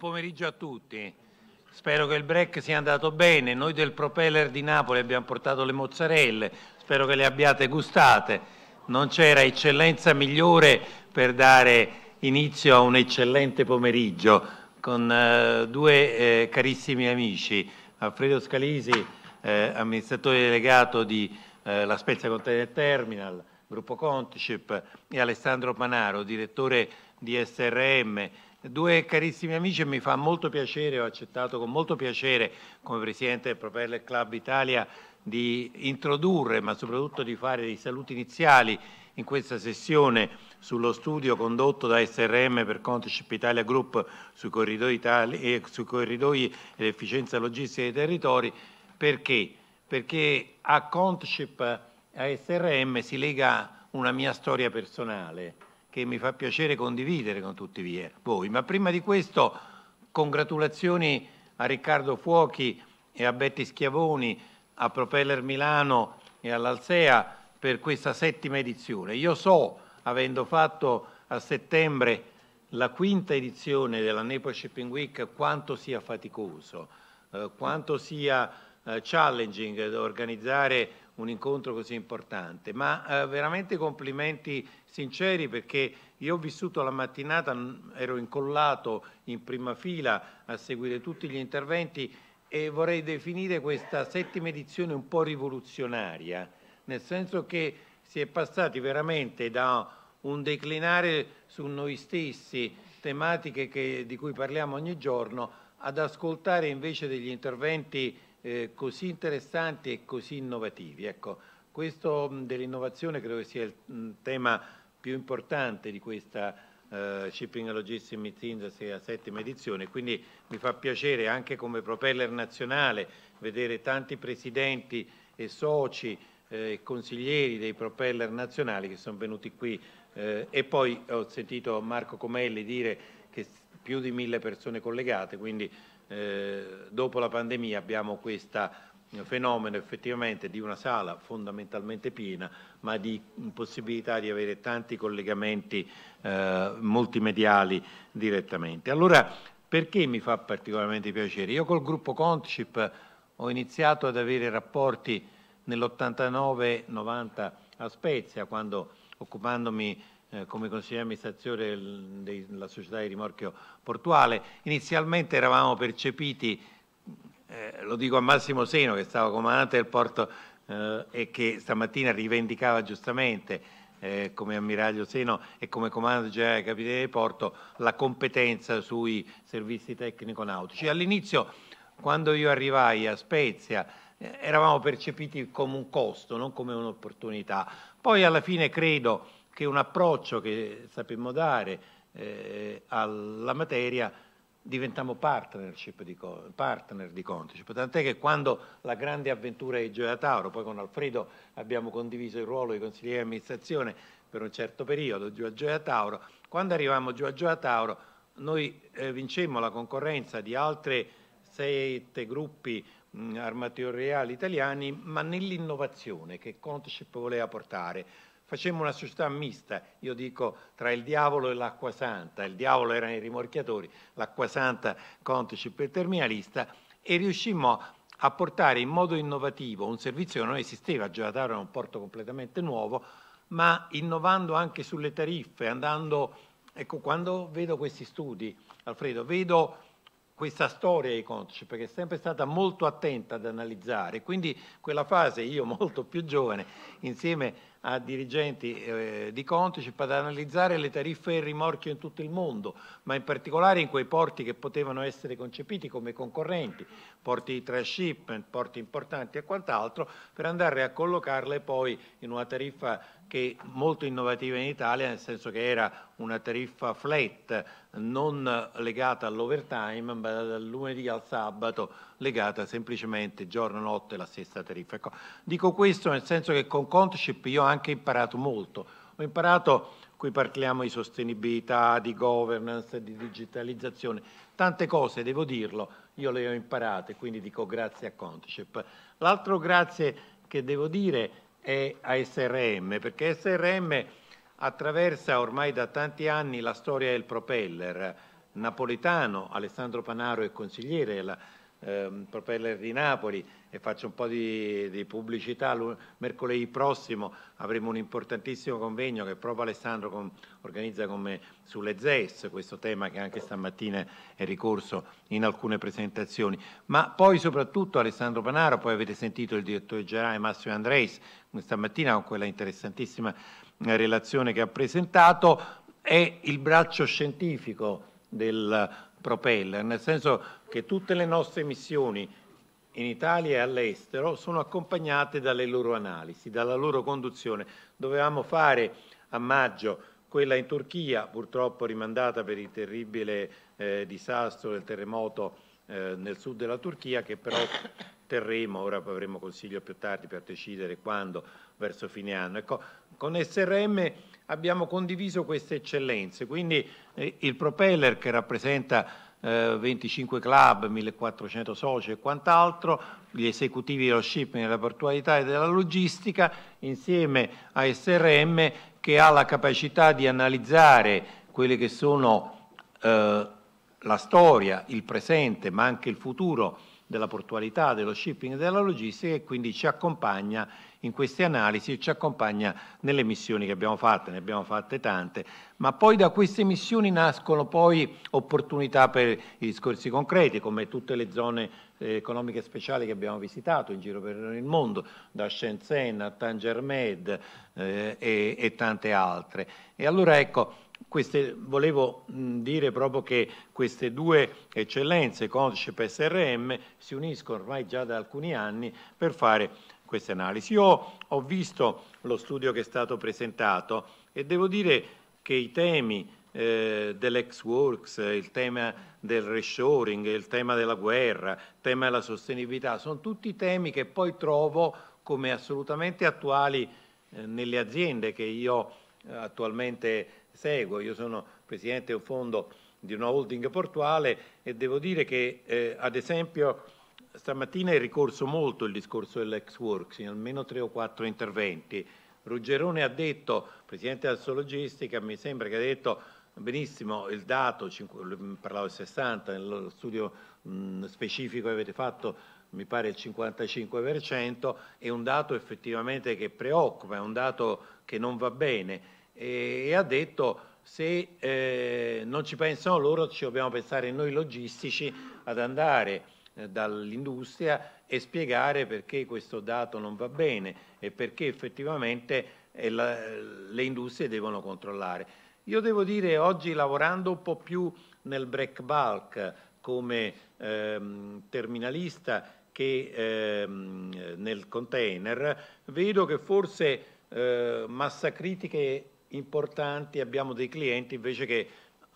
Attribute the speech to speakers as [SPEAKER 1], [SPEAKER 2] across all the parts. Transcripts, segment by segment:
[SPEAKER 1] pomeriggio a tutti. Spero che il break sia andato bene. Noi del Propeller di Napoli abbiamo portato le mozzarelle, spero che le abbiate gustate. Non c'era eccellenza migliore per dare inizio a un eccellente pomeriggio con eh, due eh, carissimi amici, Alfredo Scalisi, eh, amministratore delegato di eh, La Spezia Container Terminal, gruppo Contiship, e Alessandro Panaro, direttore di SRM Due carissimi amici, mi fa molto piacere, ho accettato con molto piacere come Presidente del Propeller Club Italia di introdurre, ma soprattutto di fare dei saluti iniziali in questa sessione sullo studio condotto da SRM per Contiship Italia Group sui corridoi, Itali eh, sui corridoi e l'efficienza logistica dei territori. Perché? Perché a Contiship, a SRM, si lega una mia storia personale che mi fa piacere condividere con tutti voi. Ma prima di questo, congratulazioni a Riccardo Fuochi e a Betty Schiavoni, a Propeller Milano e all'Alsea per questa settima edizione. Io so, avendo fatto a settembre la quinta edizione della Nepal Shipping Week, quanto sia faticoso, eh, quanto sia eh, challenging organizzare un incontro così importante, ma eh, veramente complimenti sinceri perché io ho vissuto la mattinata, ero incollato in prima fila a seguire tutti gli interventi e vorrei definire questa settima edizione un po' rivoluzionaria, nel senso che si è passati veramente da un declinare su noi stessi tematiche che, di cui parliamo ogni giorno ad ascoltare invece degli interventi eh, così interessanti e così innovativi. Ecco, questo dell'innovazione credo sia il mh, tema più importante di questa eh, Shipping and Logistics Meet Industry, la settima edizione, quindi mi fa piacere anche come propeller nazionale vedere tanti presidenti e soci eh, e consiglieri dei propeller nazionali che sono venuti qui eh, e poi ho sentito Marco Comelli dire che più di mille persone collegate, quindi eh, dopo la pandemia abbiamo questo eh, fenomeno effettivamente di una sala fondamentalmente piena, ma di possibilità di avere tanti collegamenti eh, multimediali direttamente. Allora, perché mi fa particolarmente piacere? Io col gruppo Contship ho iniziato ad avere rapporti nell'89-90 a Spezia, quando occupandomi eh, come consigliere amministrazione della società di rimorchio portuale. Inizialmente eravamo percepiti, eh, lo dico a Massimo Seno che stava comandante del porto eh, e che stamattina rivendicava giustamente eh, come ammiraglio Seno e come comandante generale del capitale del porto la competenza sui servizi tecnico-nautici. All'inizio quando io arrivai a Spezia eh, eravamo percepiti come un costo, non come un'opportunità. Poi alla fine credo che un approccio che sappiamo dare eh, alla materia diventiamo partnership di, partner di Contici. Tant'è che quando la grande avventura di Gioia Tauro, poi con Alfredo abbiamo condiviso il ruolo di consigliere di amministrazione per un certo periodo giù a Gioia Tauro, quando arrivammo giù a Gioia Tauro noi eh, vincemmo la concorrenza di altri sette gruppi mm, armatori reali italiani, ma nell'innovazione che Contiship voleva portare Facemmo una società mista, io dico tra il diavolo e l'acqua santa, il diavolo era nei rimorchiatori, l'acqua santa contiship e terminalista, e riuscimmo a portare in modo innovativo un servizio che non esisteva, Givataro era un porto completamente nuovo, ma innovando anche sulle tariffe, andando, ecco, quando vedo questi studi, Alfredo, vedo questa storia ai Contici, perché è sempre stata molto attenta ad analizzare. Quindi quella fase, io molto più giovane, insieme a dirigenti eh, di Contici, per analizzare le tariffe e il rimorchio in tutto il mondo, ma in particolare in quei porti che potevano essere concepiti come concorrenti, porti di transshipment, porti importanti e quant'altro, per andare a collocarle poi in una tariffa che è molto innovativa in Italia, nel senso che era una tariffa flat, non legata all'overtime, ma dal lunedì al sabato legata semplicemente giorno e notte la stessa tariffa. Ecco, dico questo nel senso che con Contship io ho anche imparato molto. Ho imparato, qui parliamo di sostenibilità, di governance, di digitalizzazione, tante cose, devo dirlo, io le ho imparate, quindi dico grazie a Contship. L'altro grazie che devo dire e a SRM, perché SRM attraversa ormai da tanti anni la storia del propeller. Napolitano, Alessandro Panaro è consigliere ehm, Propeller di Napoli e faccio un po' di, di pubblicità. L mercoledì prossimo avremo un importantissimo convegno che proprio Alessandro con, organizza con me sulle ZES, questo tema che anche stamattina è ricorso in alcune presentazioni. Ma poi soprattutto Alessandro Panaro, poi avete sentito il direttore generale Massimo Andreis stamattina con quella interessantissima eh, relazione che ha presentato, è il braccio scientifico del propeller, nel senso che tutte le nostre missioni in Italia e all'estero sono accompagnate dalle loro analisi, dalla loro conduzione. Dovevamo fare a maggio quella in Turchia, purtroppo rimandata per il terribile eh, disastro del terremoto eh, nel sud della Turchia, che però terremo, ora avremo consiglio più tardi per decidere quando, verso fine anno. Ecco, con SRM abbiamo condiviso queste eccellenze, quindi eh, il propeller che rappresenta 25 eh, club, 1400 soci e quant'altro, gli esecutivi dello shipping, della portualità e della logistica, insieme a SRM che ha la capacità di analizzare quelle che sono eh, la storia, il presente, ma anche il futuro della portualità, dello shipping e della logistica e quindi ci accompagna in queste analisi e ci accompagna nelle missioni che abbiamo fatto, ne abbiamo fatte tante, ma poi da queste missioni nascono poi opportunità per i discorsi concreti, come tutte le zone eh, economiche speciali che abbiamo visitato in giro per il mondo, da Shenzhen a Tanger Med eh, e, e tante altre. E allora ecco, queste, volevo dire proprio che queste due eccellenze, CONCEP e SRM, si uniscono ormai già da alcuni anni per fare queste analisi. Io ho visto lo studio che è stato presentato e devo dire che i temi eh, dell'ex works, il tema del reshoring, il tema della guerra, il tema della sostenibilità, sono tutti temi che poi trovo come assolutamente attuali eh, nelle aziende che io eh, attualmente seguo. Io sono presidente di un fondo di una holding portuale e devo dire che eh, ad esempio Stamattina è ricorso molto il discorso dell'ex works in almeno tre o quattro interventi. Ruggerone ha detto, presidente della Sologistica, mi sembra che ha detto benissimo il dato, parlavo del 60, nello studio specifico che avete fatto mi pare il 55%, è un dato effettivamente che preoccupa, è un dato che non va bene e, e ha detto se eh, non ci pensano loro ci dobbiamo pensare noi logistici ad andare eh, dall'industria e spiegare perché questo dato non va bene e perché effettivamente eh, le industrie devono controllare. Io devo dire oggi lavorando un po' più nel break bulk come ehm, terminalista che ehm, nel container, vedo che forse eh, massa critiche importanti abbiamo dei clienti invece che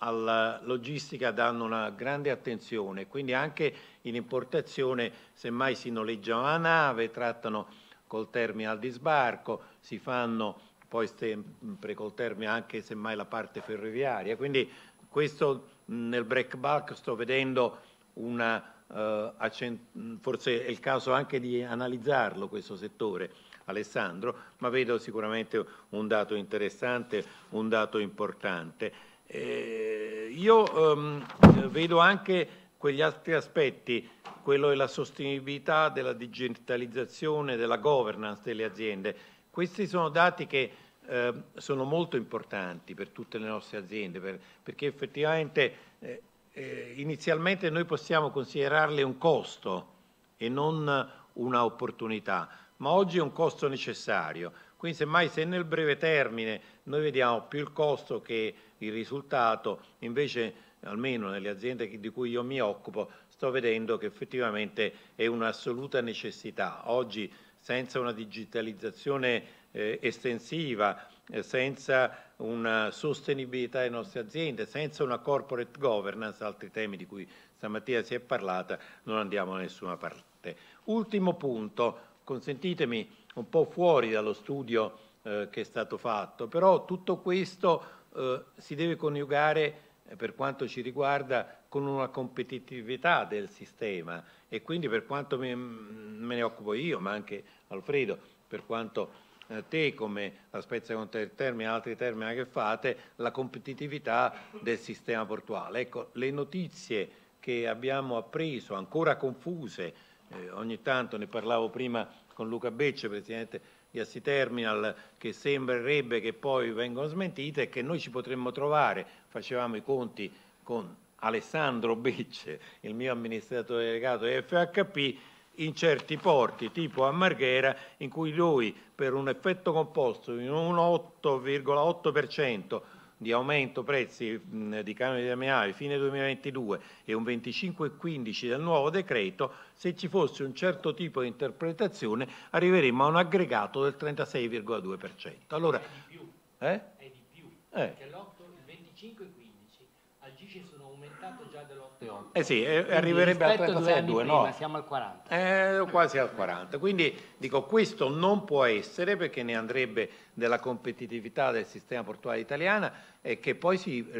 [SPEAKER 1] alla logistica danno una grande attenzione, quindi anche in importazione semmai si noleggia una nave, trattano col terminal di sbarco, si fanno poi sempre col termine anche semmai la parte ferroviaria, quindi questo nel break bulk sto vedendo una eh, forse è il caso anche di analizzarlo questo settore Alessandro, ma vedo sicuramente un dato interessante, un dato importante. Eh, io ehm, vedo anche quegli altri aspetti, quello della sostenibilità, della digitalizzazione, della governance delle aziende. Questi sono dati che eh, sono molto importanti per tutte le nostre aziende, per, perché effettivamente eh, eh inizialmente noi possiamo considerarle un costo e non un'opportunità, ma oggi è un costo necessario. Quindi semmai se nel breve termine noi vediamo più il costo che il risultato, invece almeno nelle aziende di cui io mi occupo sto vedendo che effettivamente è un'assoluta necessità. Oggi senza una digitalizzazione eh, estensiva, eh, senza una sostenibilità delle nostre aziende, senza una corporate governance, altri temi di cui stamattina si è parlata, non andiamo da nessuna parte. Ultimo punto, consentitemi un po' fuori dallo studio eh, che è stato fatto, però tutto questo eh, si deve coniugare eh, per quanto ci riguarda con una competitività del sistema e quindi per quanto me, me ne occupo io, ma anche Alfredo, per quanto eh, te come la Spezia Conterterme e altri termini che fate, la competitività del sistema portuale. Ecco, le notizie che abbiamo appreso, ancora confuse, eh, ogni tanto ne parlavo prima con Luca Becce, presidente di Assi Terminal, che sembrerebbe che poi vengano smentite e che noi ci potremmo trovare, facevamo i conti con Alessandro Becce, il mio amministratore delegato di FHP, in certi porti tipo a Marghera in cui lui per un effetto composto in un 8,8% di aumento prezzi mh, mm, di canoni demaniali fine 2022 e un 25,15 del nuovo decreto, se ci fosse un certo tipo di interpretazione arriveremmo a un aggregato del 36,2%. Allora, è di più, eh? è di più, eh. perché l'OCSE Eh sì, eh, arriverebbe a 32, no? Prima, siamo al 40. Eh, quasi al 40. Quindi dico, questo non può essere perché ne andrebbe della competitività del sistema portuale italiano e che poi si eh,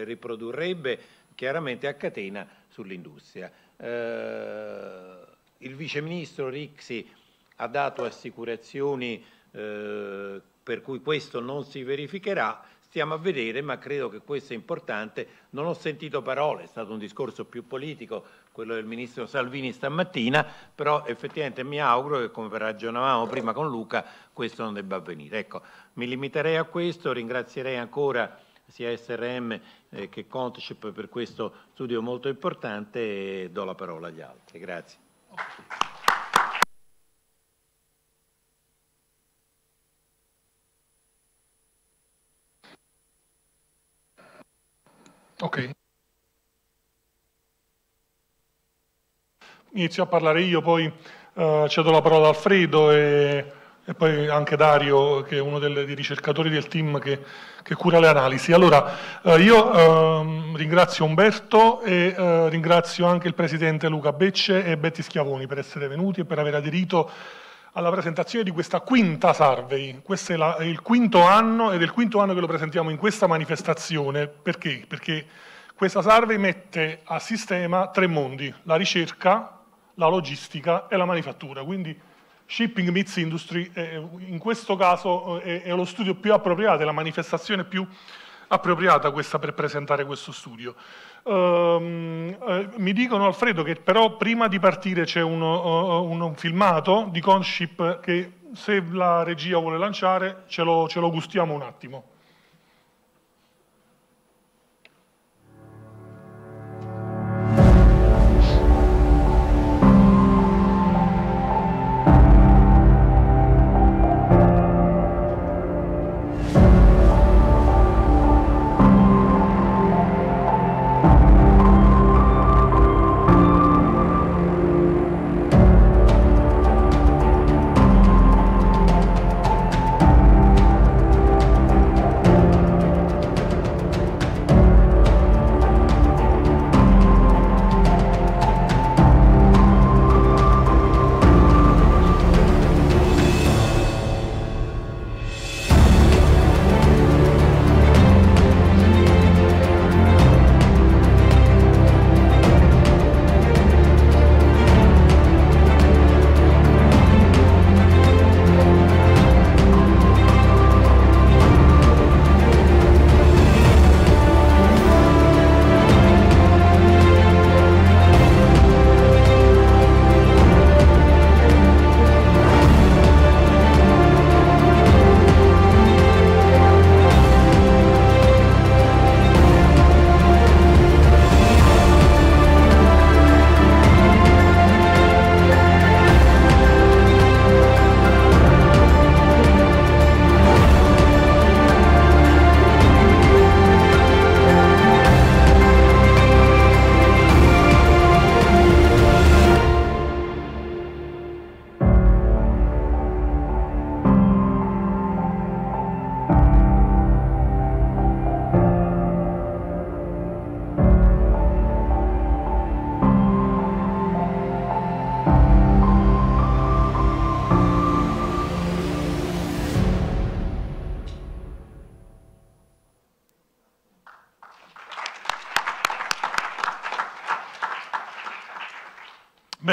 [SPEAKER 1] eh, riprodurrebbe chiaramente a catena sull'industria. Eh, il viceministro Rixi ha dato assicurazioni per cui questo non si verificherà, Stiamo a vedere, ma credo che questo è importante. Non ho sentito parole, è stato un discorso più politico, quello del Ministro Salvini stamattina, però effettivamente mi auguro che, come ragionavamo prima con Luca, questo non debba avvenire. Ecco, mi limiterei a questo, ringrazierei ancora sia SRM eh, che Contship per questo studio molto importante e do la parola agli altri. Grazie.
[SPEAKER 2] Ok. Inizio a parlare io, poi uh, cedo la parola ad Alfredo e, e, poi anche Dario, che è uno del, dei ricercatori del team che, che cura le analisi. Allora, uh, io uh, ringrazio Umberto e eh, ringrazio anche il presidente Luca Becce e Betti Schiavoni per essere venuti e per aver aderito alla presentazione di questa quinta survey. Questo è, la, è, il quinto anno ed è il quinto anno che lo presentiamo in questa manifestazione. Perché? Perché questa survey mette a sistema tre mondi, la ricerca, la logistica e la manifattura. Quindi shipping meets industry è, in questo caso è, è lo studio più appropriato, è la manifestazione più appropriata questa per presentare questo studio. Um, eh, mi dicono Alfredo che però prima di partire c'è uno, uh, un, un, filmato di Conship che se la regia vuole lanciare ce lo, ce lo gustiamo un attimo.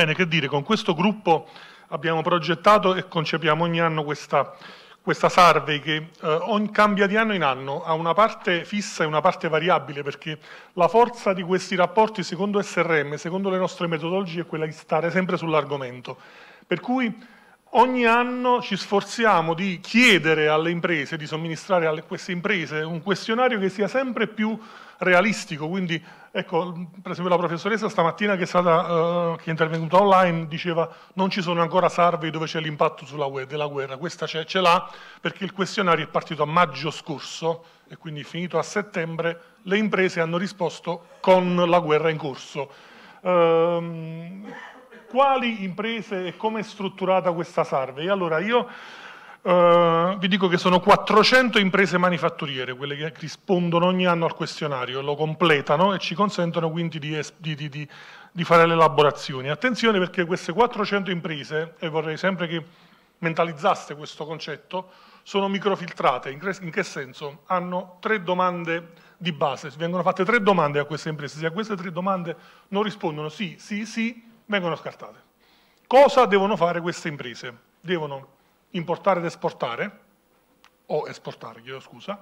[SPEAKER 2] bene, che dire, con questo gruppo abbiamo progettato e concepiamo ogni anno questa, questa survey che eh, ogni, cambia di anno in anno, ha una parte fissa e una parte variabile, perché la forza di questi rapporti, secondo SRM, secondo le nostre metodologie, è quella di stare sempre sull'argomento. Per cui ogni anno ci sforziamo di chiedere alle imprese, di somministrare a queste imprese un questionario che sia sempre più realistico, quindi ecco, per esempio la professoressa stamattina che è, stata, eh, che è intervenuta online diceva non ci sono ancora survey dove c'è l'impatto sulla della guerra, questa ce l'ha perché il questionario è partito a maggio scorso e quindi finito a settembre le imprese hanno risposto con la guerra in corso. Ehm, quali imprese e come è strutturata questa survey? Allora, io eh, vi dico che sono 400 imprese manifatturiere, quelle che rispondono ogni anno al questionario, lo completano e ci consentono quindi di, di, di, di, fare le elaborazioni. Attenzione perché queste 400 imprese, e vorrei sempre che mentalizzaste questo concetto, sono microfiltrate. In, in che senso? Hanno tre domande di base, vengono fatte tre domande a queste imprese, se a queste tre domande non rispondono sì, sì, sì, vengono scartate. Cosa devono fare queste imprese? Devono importare ed esportare, o esportare, chiedo scusa,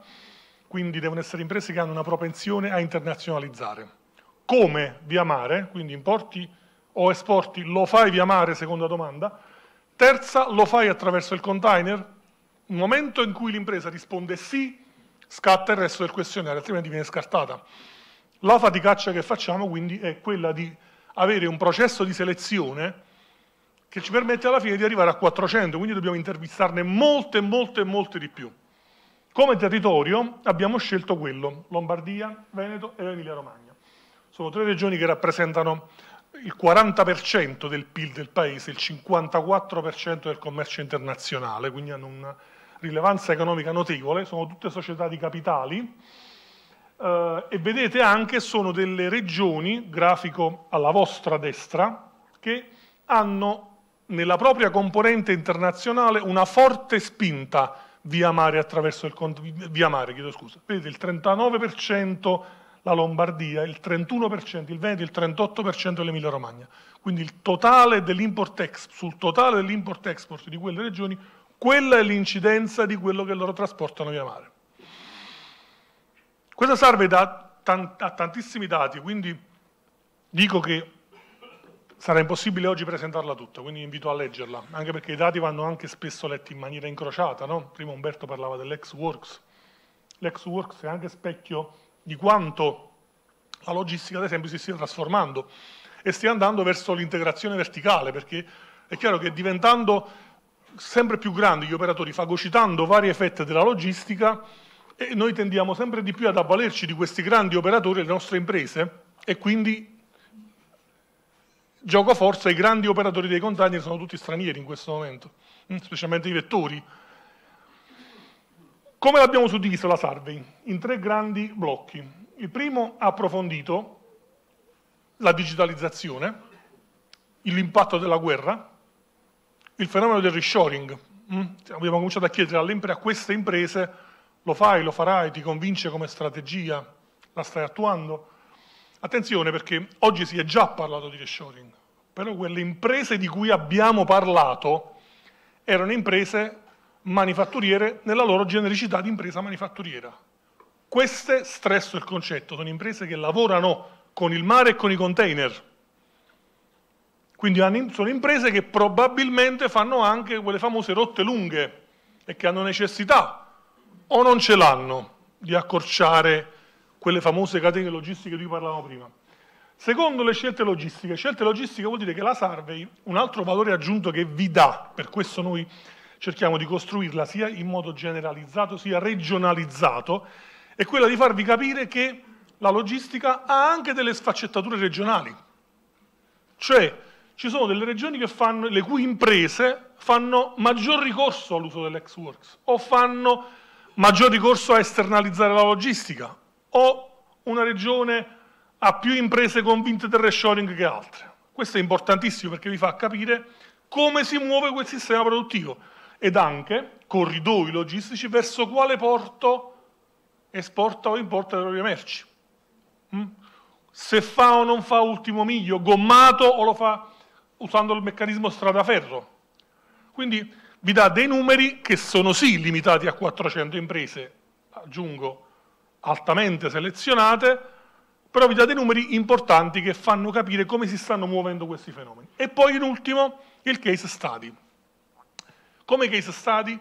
[SPEAKER 2] quindi devono essere imprese che hanno una propensione a internazionalizzare. Come via mare, quindi importi o esporti, lo fai via mare, seconda domanda. Terza, lo fai attraverso il container? Nel momento in cui l'impresa risponde sì, scatta il resto del questionario, altrimenti viene scartata. La faticaccia che facciamo quindi è quella di avere un processo di selezione che ci permette alla fine di arrivare a 400, quindi dobbiamo intervistarne molte, molte, molte di più. Come territorio abbiamo scelto quello, Lombardia, Veneto e Emilia-Romagna. Sono tre regioni che rappresentano il 40% del PIL del paese, il 54% del commercio internazionale, quindi hanno una rilevanza economica notevole, sono tutte società di capitali eh, e vedete anche sono delle regioni, grafico alla vostra destra, che hanno nella propria componente internazionale una forte spinta via mare attraverso il via mare, chiedo scusa. Vedete il 39% la Lombardia, il 31% il Veneto, il 38% l'Emilia Romagna. Quindi il totale dell'import sul totale dell'import-export di quelle regioni, quella è l'incidenza di quello che loro trasportano via mare. Questa serve da, a tantissimi dati, quindi dico che sarà impossibile oggi presentarla tutta, quindi vi invito a leggerla, anche perché i dati vanno anche spesso letti in maniera incrociata. No? Prima Umberto parlava dell'ex works. L'ex works è anche specchio di quanto la logistica, ad esempio, si stia trasformando e stia andando verso l'integrazione verticale, perché è chiaro che diventando sempre più grandi gli operatori, fagocitando varie fette della logistica, e noi tendiamo sempre di più ad avvalerci di questi grandi operatori, le nostre imprese, e quindi gioco forza i grandi operatori dei container sono tutti stranieri in questo momento, mm, specialmente i vettori. Come l'abbiamo suddivisa la survey? In tre grandi blocchi. Il primo ha approfondito la digitalizzazione, l'impatto della guerra, il fenomeno del reshoring. Mm. Abbiamo cominciato a chiedere alle, a queste imprese lo fai, lo farai, ti convince come strategia, la stai attuando? Attenzione perché oggi si è già parlato di reshoring però quelle imprese di cui abbiamo parlato erano imprese manifatturiere nella loro genericità di impresa manifatturiera. Queste, stresso il concetto, sono imprese che lavorano con il mare e con i container. Quindi sono imprese che probabilmente fanno anche quelle famose rotte lunghe e che hanno necessità o non ce l'hanno di accorciare quelle famose catene logistiche di cui parlavamo prima. Secondo le scelte logistiche, scelte logistiche vuol dire che la survey, un altro valore aggiunto che vi dà, per questo noi cerchiamo di costruirla sia in modo generalizzato sia regionalizzato, è quella di farvi capire che la logistica ha anche delle sfaccettature regionali. Cioè ci sono delle regioni fanno, le cui imprese fanno maggior ricorso all'uso dell'ex-works o fanno maggior ricorso a esternalizzare la logistica o una regione ha più imprese convinte del reshoring che altre. Questo è importantissimo perché vi fa capire come si muove quel sistema produttivo ed anche corridoi logistici verso quale porto esporta o importa le proprie merci. Mm? Se fa o non fa ultimo miglio, gommato o lo fa usando il meccanismo strada-ferro. Quindi vi dà dei numeri che sono sì limitati a 400 imprese, aggiungo, altamente selezionate, però vi date numeri importanti che fanno capire come si stanno muovendo questi fenomeni. E poi in ultimo il case study. Come case study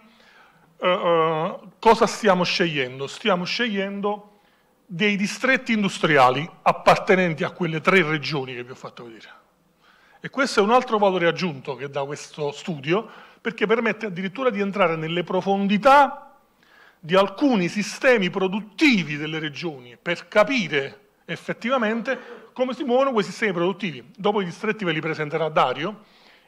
[SPEAKER 2] eh, eh, cosa stiamo scegliendo? Stiamo scegliendo dei distretti industriali appartenenti a quelle tre regioni che vi ho fatto vedere. E questo è un altro valore aggiunto che dà questo studio, perché permette addirittura di entrare nelle profondità di alcuni sistemi produttivi delle regioni per capire effettivamente come si muovono quei sistemi produttivi. Dopo i distretti ve li presenterà Dario.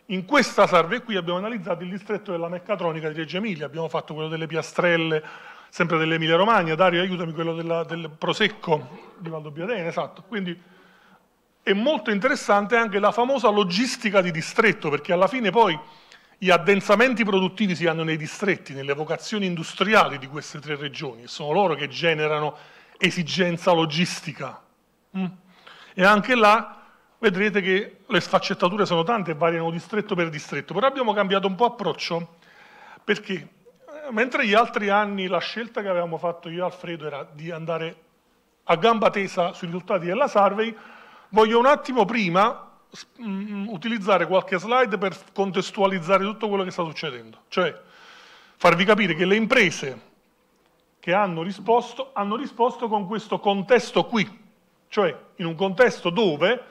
[SPEAKER 2] In questa survey qui abbiamo analizzato il distretto della meccatronica di Reggio Emilia, abbiamo fatto quello delle piastrelle, sempre dell'Emilia Romagna, Dario aiutami, quello della, del Prosecco di Valdobbiadene, esatto. Quindi è molto interessante anche la famosa logistica di distretto, perché alla fine poi gli addensamenti produttivi si hanno nei distretti, nelle vocazioni industriali di queste tre regioni, sono loro che generano esigenza logistica Mm. E anche là vedrete che le sfaccettature sono tante e variano distretto per distretto, però abbiamo cambiato un po' approccio perché eh, mentre gli altri anni la scelta che avevamo fatto io e Alfredo era di andare a gamba tesa sui risultati della survey, voglio un attimo prima mm, utilizzare qualche slide per contestualizzare tutto quello che sta succedendo, cioè farvi capire che le imprese che hanno risposto hanno risposto con questo contesto qui, cioè in un contesto dove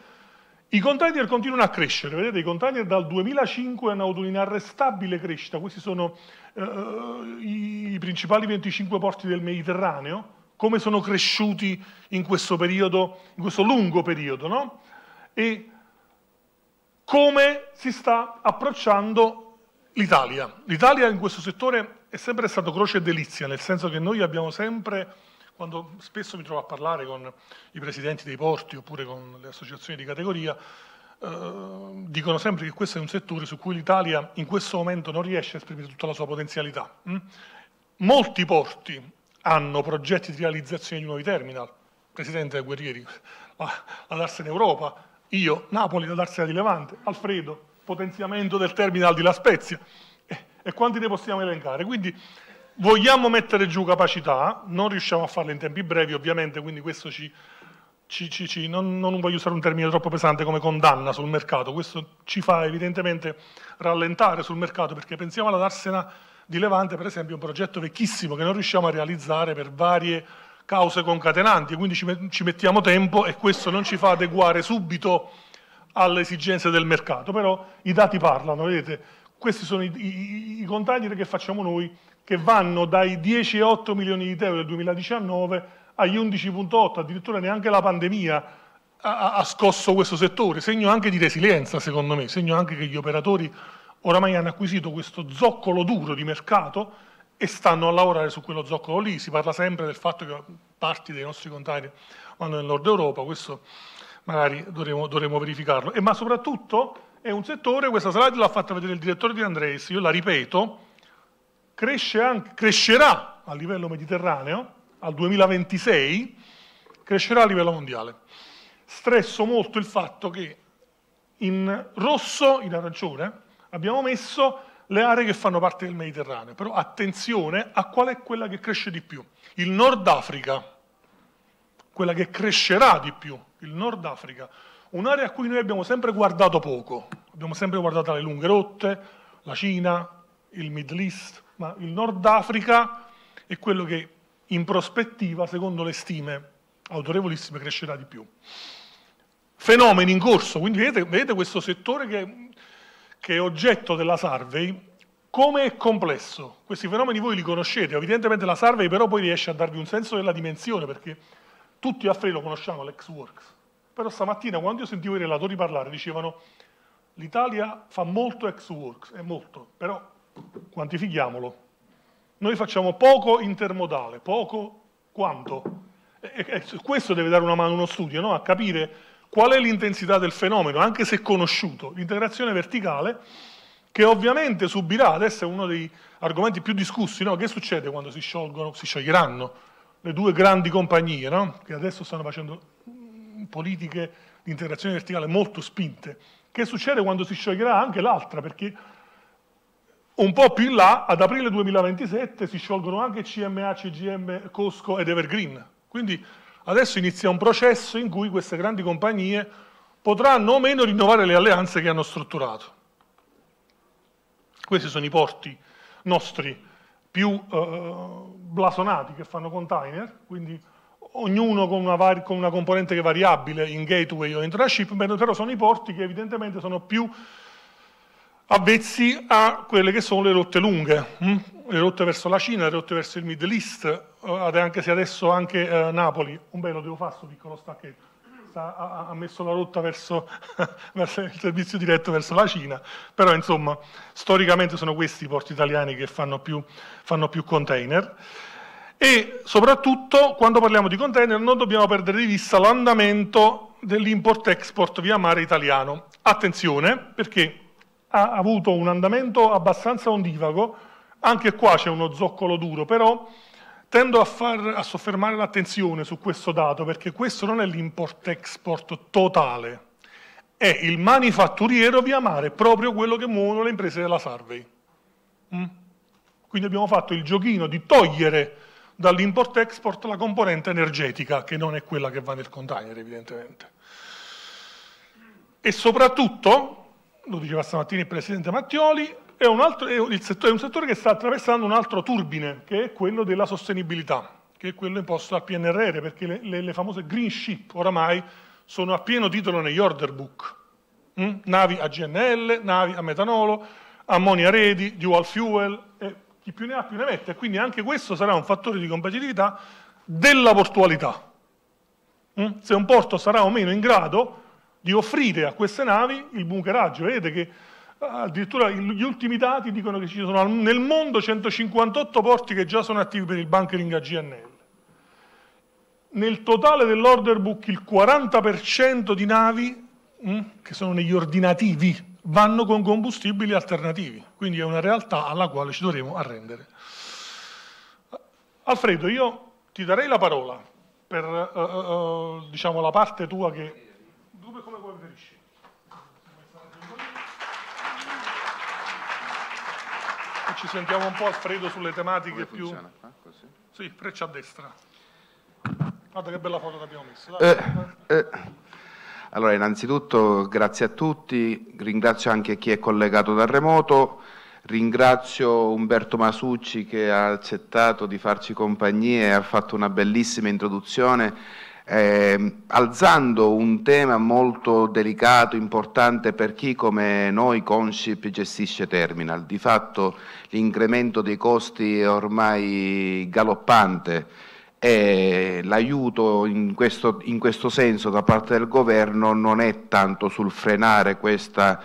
[SPEAKER 2] i container continuano a crescere, vedete i container dal 2005 hanno avuto un'inarrestabile crescita, questi sono eh, eh i, i principali 25 porti del Mediterraneo, come sono cresciuti in questo periodo, in questo lungo periodo, no? E come si sta approcciando l'Italia. L'Italia in questo settore è sempre stato croce e delizia, nel senso che noi abbiamo sempre quando spesso mi trovo a parlare con i presidenti dei porti oppure con le associazioni di categoria, eh, dicono sempre che questo è un settore su cui l'Italia in questo momento non riesce a esprimere tutta la sua potenzialità. Hm? Molti porti hanno progetti di realizzazione di nuovi terminal. Presidente Guerrieri, la, la Darsena Europa, io, Napoli, la Darsena di Levante, Alfredo, potenziamento del terminal di La Spezia. E, e quanti ne possiamo elencare? Quindi Vogliamo mettere giù capacità, non riusciamo a farlo in tempi brevi ovviamente, quindi questo ci, ci, ci, ci non, non, voglio usare un termine troppo pesante come condanna sul mercato, questo ci fa evidentemente rallentare sul mercato perché pensiamo alla Darsena di Levante per esempio, un progetto vecchissimo che non riusciamo a realizzare per varie cause concatenanti, quindi ci mettiamo tempo e questo non ci fa adeguare subito alle esigenze del mercato, però i dati parlano, vedete, questi sono i, i, i, i che facciamo noi che vanno dai 10,8 milioni di euro del 2019 agli 11,8, addirittura neanche la pandemia ha, ha, scosso questo settore, segno anche di resilienza secondo me, segno anche che gli operatori oramai hanno acquisito questo zoccolo duro di mercato e stanno a lavorare su quello zoccolo lì, si parla sempre del fatto che parti dei nostri contari vanno nel nord Europa, questo magari dovremo, dovremo verificarlo, e, ma soprattutto è un settore, questa slide l'ha fatta vedere il direttore di Andres, io la ripeto, cresce anche, crescerà a livello mediterraneo, al 2026, crescerà a livello mondiale. Stresso molto il fatto che in rosso, in arancione, abbiamo messo le aree che fanno parte del Mediterraneo, però attenzione a qual è quella che cresce di più. Il Nord Africa, quella che crescerà di più, il Nord Africa, un'area a cui noi abbiamo sempre guardato poco, abbiamo sempre guardato le lunghe rotte, la Cina, il Middle East, ma il Nord Africa è quello che in prospettiva, secondo le stime autorevolissime, crescerà di più. Fenomeni in corso, quindi vedete, vedete questo settore che, che è oggetto della survey, come è complesso. Questi fenomeni voi li conoscete, evidentemente la survey però poi riesce a darvi un senso della dimensione, perché tutti a Frey lo conosciamo, l'ex-works. Però stamattina quando io sentivo i relatori parlare dicevano l'Italia fa molto ex-works, è molto, però Quantifichiamolo. Noi facciamo poco intermodale, poco quanto. E, e, questo deve dare una mano uno studio, no? a capire qual è l'intensità del fenomeno, anche se conosciuto. L'integrazione verticale, che ovviamente subirà, adesso è uno dei argomenti più discussi, no? che succede quando si sciolgono, si scioglieranno le due grandi compagnie, no? che adesso stanno facendo mm, politiche di integrazione verticale molto spinte. Che succede quando si scioglierà anche l'altra, perché un po' più in là, ad aprile 2027 si sciolgono anche CMA, CGM, Cosco ed Evergreen. Quindi adesso inizia un processo in cui queste grandi compagnie potranno o meno rinnovare le alleanze che hanno strutturato. Questi sono i porti nostri più eh, blasonati che fanno container, quindi ognuno con una, con una componente che è variabile in gateway o in transshipment, però sono i porti che evidentemente sono più avvezzi a quelle che sono le rotte lunghe, hm? le rotte verso la Cina, le rotte verso il Middle East, eh, anche se adesso anche eh, Napoli, un bello devo fare questo piccolo stacchetto, sta, ha, ha, messo la rotta verso, verso, il servizio diretto verso la Cina, però insomma storicamente sono questi i porti italiani che fanno più, fanno più container e soprattutto quando parliamo di container non dobbiamo perdere di vista l'andamento dell'import-export via mare italiano. Attenzione perché ha avuto un andamento abbastanza ondivago, anche qua c'è uno zoccolo duro, però tendo a, far, a soffermare l'attenzione su questo dato perché questo non è l'import-export totale, è il manifatturiero via mare, proprio quello che muovono le imprese della Survey. Mm? Quindi abbiamo fatto il giochino di togliere dall'import-export la componente energetica, che non è quella che va nel container evidentemente. E soprattutto lo diceva stamattina il Presidente Mattioli, è un, altro, è un, settore, è un settore che sta attraversando un altro turbine, che è quello della sostenibilità, che è quello imposto al PNRR, perché le, le, le famose green ship oramai sono a pieno titolo negli order book. Mm? Navi a GNL, navi a metanolo, ammonia redi, dual fuel, e chi più ne ha più ne mette. Quindi anche questo sarà un fattore di competitività della portualità. Mm? Se un porto sarà o meno in grado di offrire a queste navi il bunkeraggio. Vedete che ah, addirittura gli ultimi dati dicono che ci sono nel mondo 158 porti che già sono attivi per il bunkering a GNL. Nel totale dell'order book il 40% di navi mm, che sono negli ordinativi vanno con combustibili alternativi, quindi è una realtà alla quale ci dovremo arrendere. Alfredo, io ti darei la parola per uh, uh, diciamo, la parte tua che come, come vuoi preferisci. ci sentiamo un po' a Alfredo sulle tematiche come più... Qua, ah, sì, freccia a destra. Guarda che bella foto che abbiamo messo. Dai,
[SPEAKER 3] eh, eh. Allora, innanzitutto grazie a tutti, ringrazio anche chi è collegato dal remoto, ringrazio Umberto Masucci che ha accettato di farci compagnia e ha fatto una bellissima introduzione eh, alzando un tema molto delicato, importante per chi come noi Consip gestisce terminal. Di fatto l'incremento dei costi è ormai galoppante e l'aiuto in questo, in questo senso da parte del governo non è tanto sul frenare questa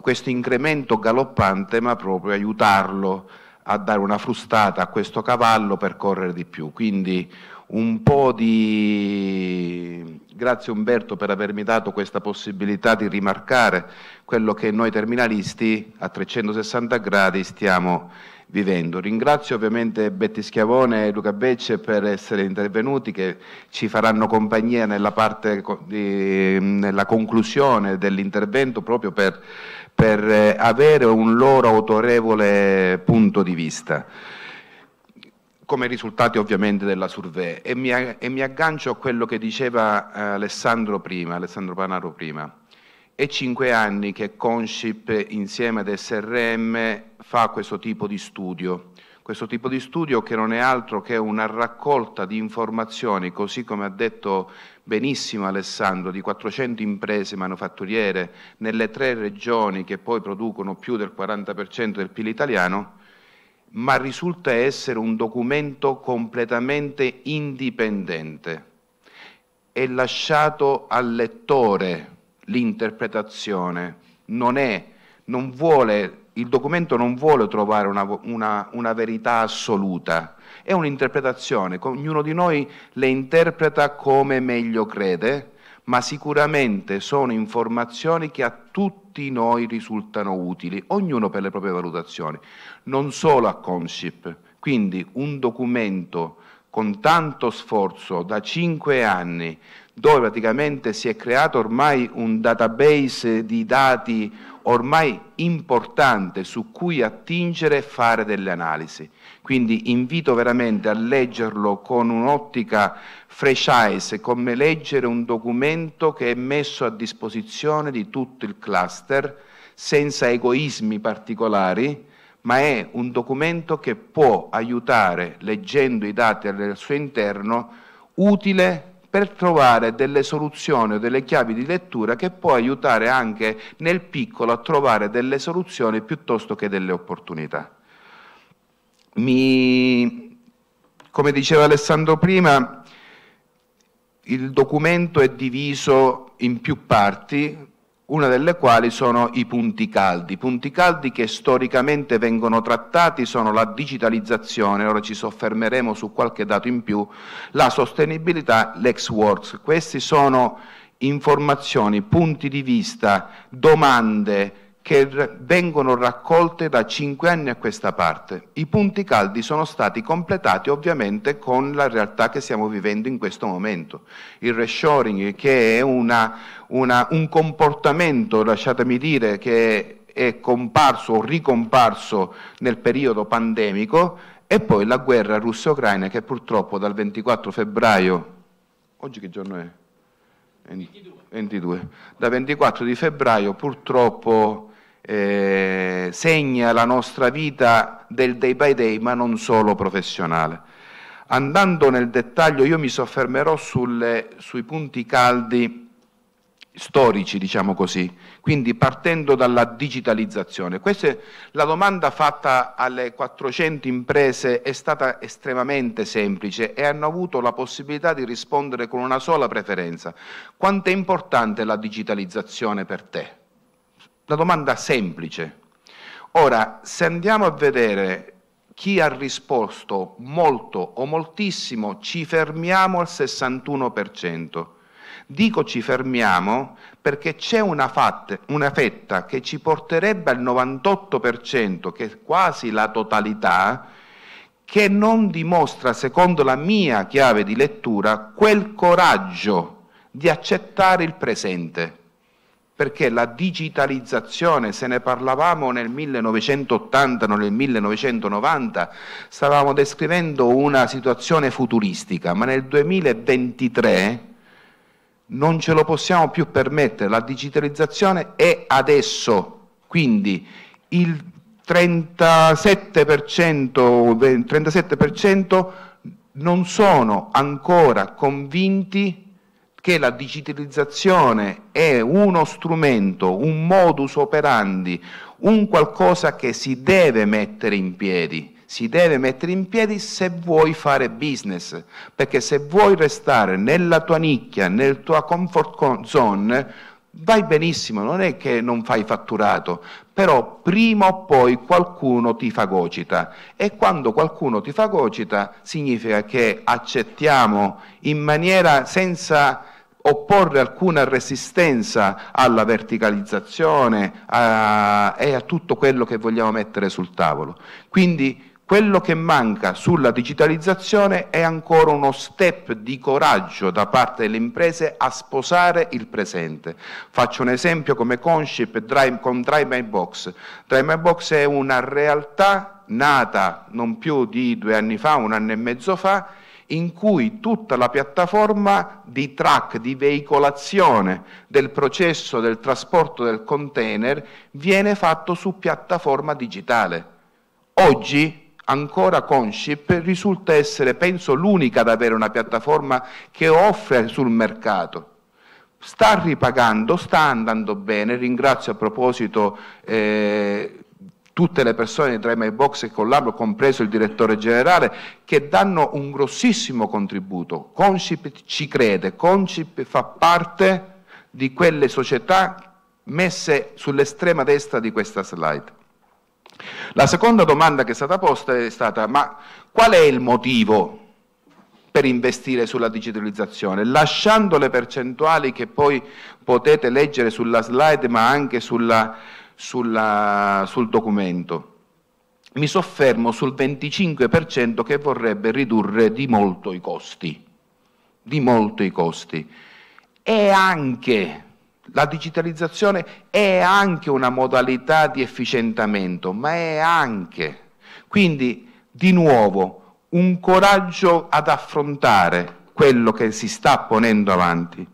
[SPEAKER 3] questo incremento galoppante, ma proprio aiutarlo a dare una frustata a questo cavallo per correre di più. Quindi un po' di... Grazie Umberto per avermi dato questa possibilità di rimarcare quello che noi terminalisti a 360 gradi stiamo vivendo. Ringrazio ovviamente Betti Schiavone e Luca Becce per essere intervenuti che ci faranno compagnia nella, parte, nella conclusione dell'intervento proprio per, per eh, avere un loro autorevole punto di vista come risultati ovviamente della survey e mi, e mi aggancio a quello che diceva eh, Alessandro prima, Alessandro Panaro prima. È cinque anni che Consip insieme ad SRM fa questo tipo di studio, questo tipo di studio che non è altro che una raccolta di informazioni, così come ha detto benissimo Alessandro, di 400 imprese manufatturiere nelle tre regioni che poi producono più del 40% del PIL italiano, ma risulta essere un documento completamente indipendente. È lasciato al lettore l'interpretazione, non è, non vuole, il documento non vuole trovare una, una, una verità assoluta, è un'interpretazione, ognuno di noi le interpreta come meglio crede, ma sicuramente sono informazioni che a tutti noi risultano utili, ognuno per le proprie valutazioni, non solo a Consip. Quindi un documento con tanto sforzo da cinque anni, dove praticamente si è creato ormai un database di dati ormai importante su cui attingere e fare delle analisi. Quindi invito veramente a leggerlo con un'ottica fresh eyes, come leggere un documento che è messo a disposizione di tutto il cluster, senza egoismi particolari, ma è un documento che può aiutare, leggendo i dati al suo interno, utile per trovare delle soluzioni o delle chiavi di lettura che può aiutare anche nel piccolo a trovare delle soluzioni piuttosto che delle opportunità. Mi, come diceva Alessandro prima, il documento è diviso in più parti, una delle quali sono i punti caldi. I punti caldi che storicamente vengono trattati sono la digitalizzazione, ora ci soffermeremo su qualche dato in più, la sostenibilità, l'ex works. Questi sono informazioni, punti di vista, domande, che vengono raccolte da cinque anni a questa parte. I punti caldi sono stati completati ovviamente con la realtà che stiamo vivendo in questo momento. Il reshoring che è una, una, un comportamento, lasciatemi dire, che è comparso o ricomparso nel periodo pandemico e poi la guerra russa ucraina che purtroppo dal 24 febbraio, oggi che giorno è? 22. 22. Da 24 di febbraio purtroppo eh, segna la nostra vita del day by day, ma non solo professionale. Andando nel dettaglio, io mi soffermerò sulle, sui punti caldi storici, diciamo così, quindi partendo dalla digitalizzazione. Questa è la domanda fatta alle 400 imprese è stata estremamente semplice e hanno avuto la possibilità di rispondere con una sola preferenza. Quanto è importante la digitalizzazione per te? La domanda semplice. Ora, se andiamo a vedere chi ha risposto molto o moltissimo, ci fermiamo al 61%. Dico ci fermiamo perché c'è una, una, fetta che ci porterebbe al 98%, che è quasi la totalità, che non dimostra, secondo la mia chiave di lettura, quel coraggio di accettare il presente perché la digitalizzazione, se ne parlavamo nel 1980, non nel 1990, stavamo descrivendo una situazione futuristica, ma nel 2023 non ce lo possiamo più permettere, la digitalizzazione è adesso, quindi il 37%, 37% non sono ancora convinti che la digitalizzazione è uno strumento, un modus operandi, un qualcosa che si deve mettere in piedi si deve mettere in piedi se vuoi fare business, perché se vuoi restare nella tua nicchia, nel tuo comfort zone, vai benissimo, non è che non fai fatturato, però prima o poi qualcuno ti fagocita e quando qualcuno ti fagocita significa che accettiamo in maniera senza opporre alcuna resistenza alla verticalizzazione a, e a tutto quello che vogliamo mettere sul tavolo. Quindi quello che manca sulla digitalizzazione è ancora uno step di coraggio da parte delle imprese a sposare il presente. Faccio un esempio come Conship Drive, con Drive My Box. Drive My Box è una realtà nata non più di due anni fa, un anno e mezzo fa, in cui tutta la piattaforma di track, di veicolazione del processo del trasporto del container viene fatto su piattaforma digitale. Oggi ancora Conship risulta essere, penso, l'unica ad avere una piattaforma che offre sul mercato sta ripagando, sta andando bene, ringrazio a proposito eh, tutte le persone di Try My Box e collaboro, compreso il direttore generale, che danno un grossissimo contributo. Concip ci crede, Concip fa parte di quelle società messe sull'estrema destra di questa slide. La seconda domanda che è stata posta è stata ma qual è il motivo per investire sulla digitalizzazione, lasciando le percentuali che poi potete leggere sulla slide ma anche sulla, sulla, sul documento. Mi soffermo sul 25% che vorrebbe ridurre di molto i costi, di molto i costi. E anche la digitalizzazione è anche una modalità di efficientamento, ma è anche, quindi di nuovo, un coraggio ad affrontare quello che si sta ponendo avanti.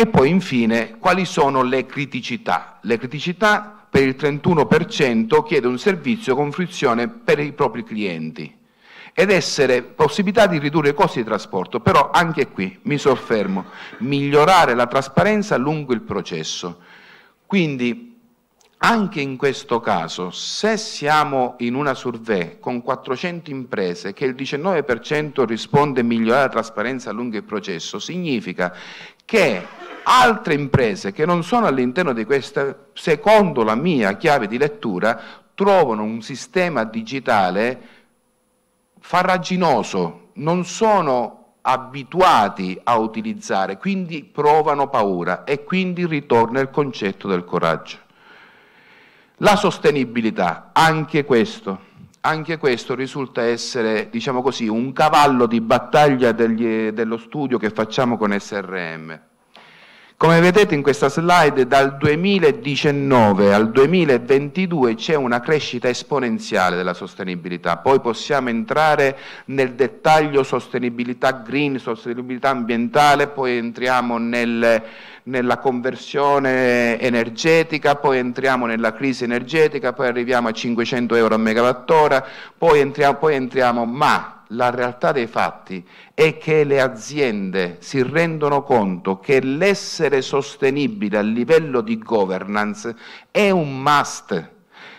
[SPEAKER 3] E poi infine quali sono le criticità? Le criticità per il 31% chiede un servizio con frizione per i propri clienti ed essere possibilità di ridurre i costi di trasporto, però anche qui mi soffermo, migliorare la trasparenza lungo il processo. Quindi anche in questo caso, se siamo in una survey con 400 imprese che il 19% risponde migliorare la trasparenza lungo il processo, significa che altre imprese che non sono all'interno di questa, secondo la mia chiave di lettura, trovano un sistema digitale farraginoso, non sono abituati a utilizzare, quindi provano paura e quindi ritorna il concetto del coraggio. La sostenibilità, anche questo, anche questo risulta essere, diciamo così, un cavallo di battaglia degli, dello studio che facciamo con SRM. Come vedete in questa slide dal 2019 al 2022 c'è una crescita esponenziale della sostenibilità, poi possiamo entrare nel dettaglio sostenibilità green, sostenibilità ambientale, poi entriamo nel, nella conversione energetica, poi entriamo nella crisi energetica, poi arriviamo a 500 euro a megawattora, poi entriamo, poi entriamo ma la realtà dei fatti è che le aziende si rendono conto che l'essere sostenibile a livello di governance è un must.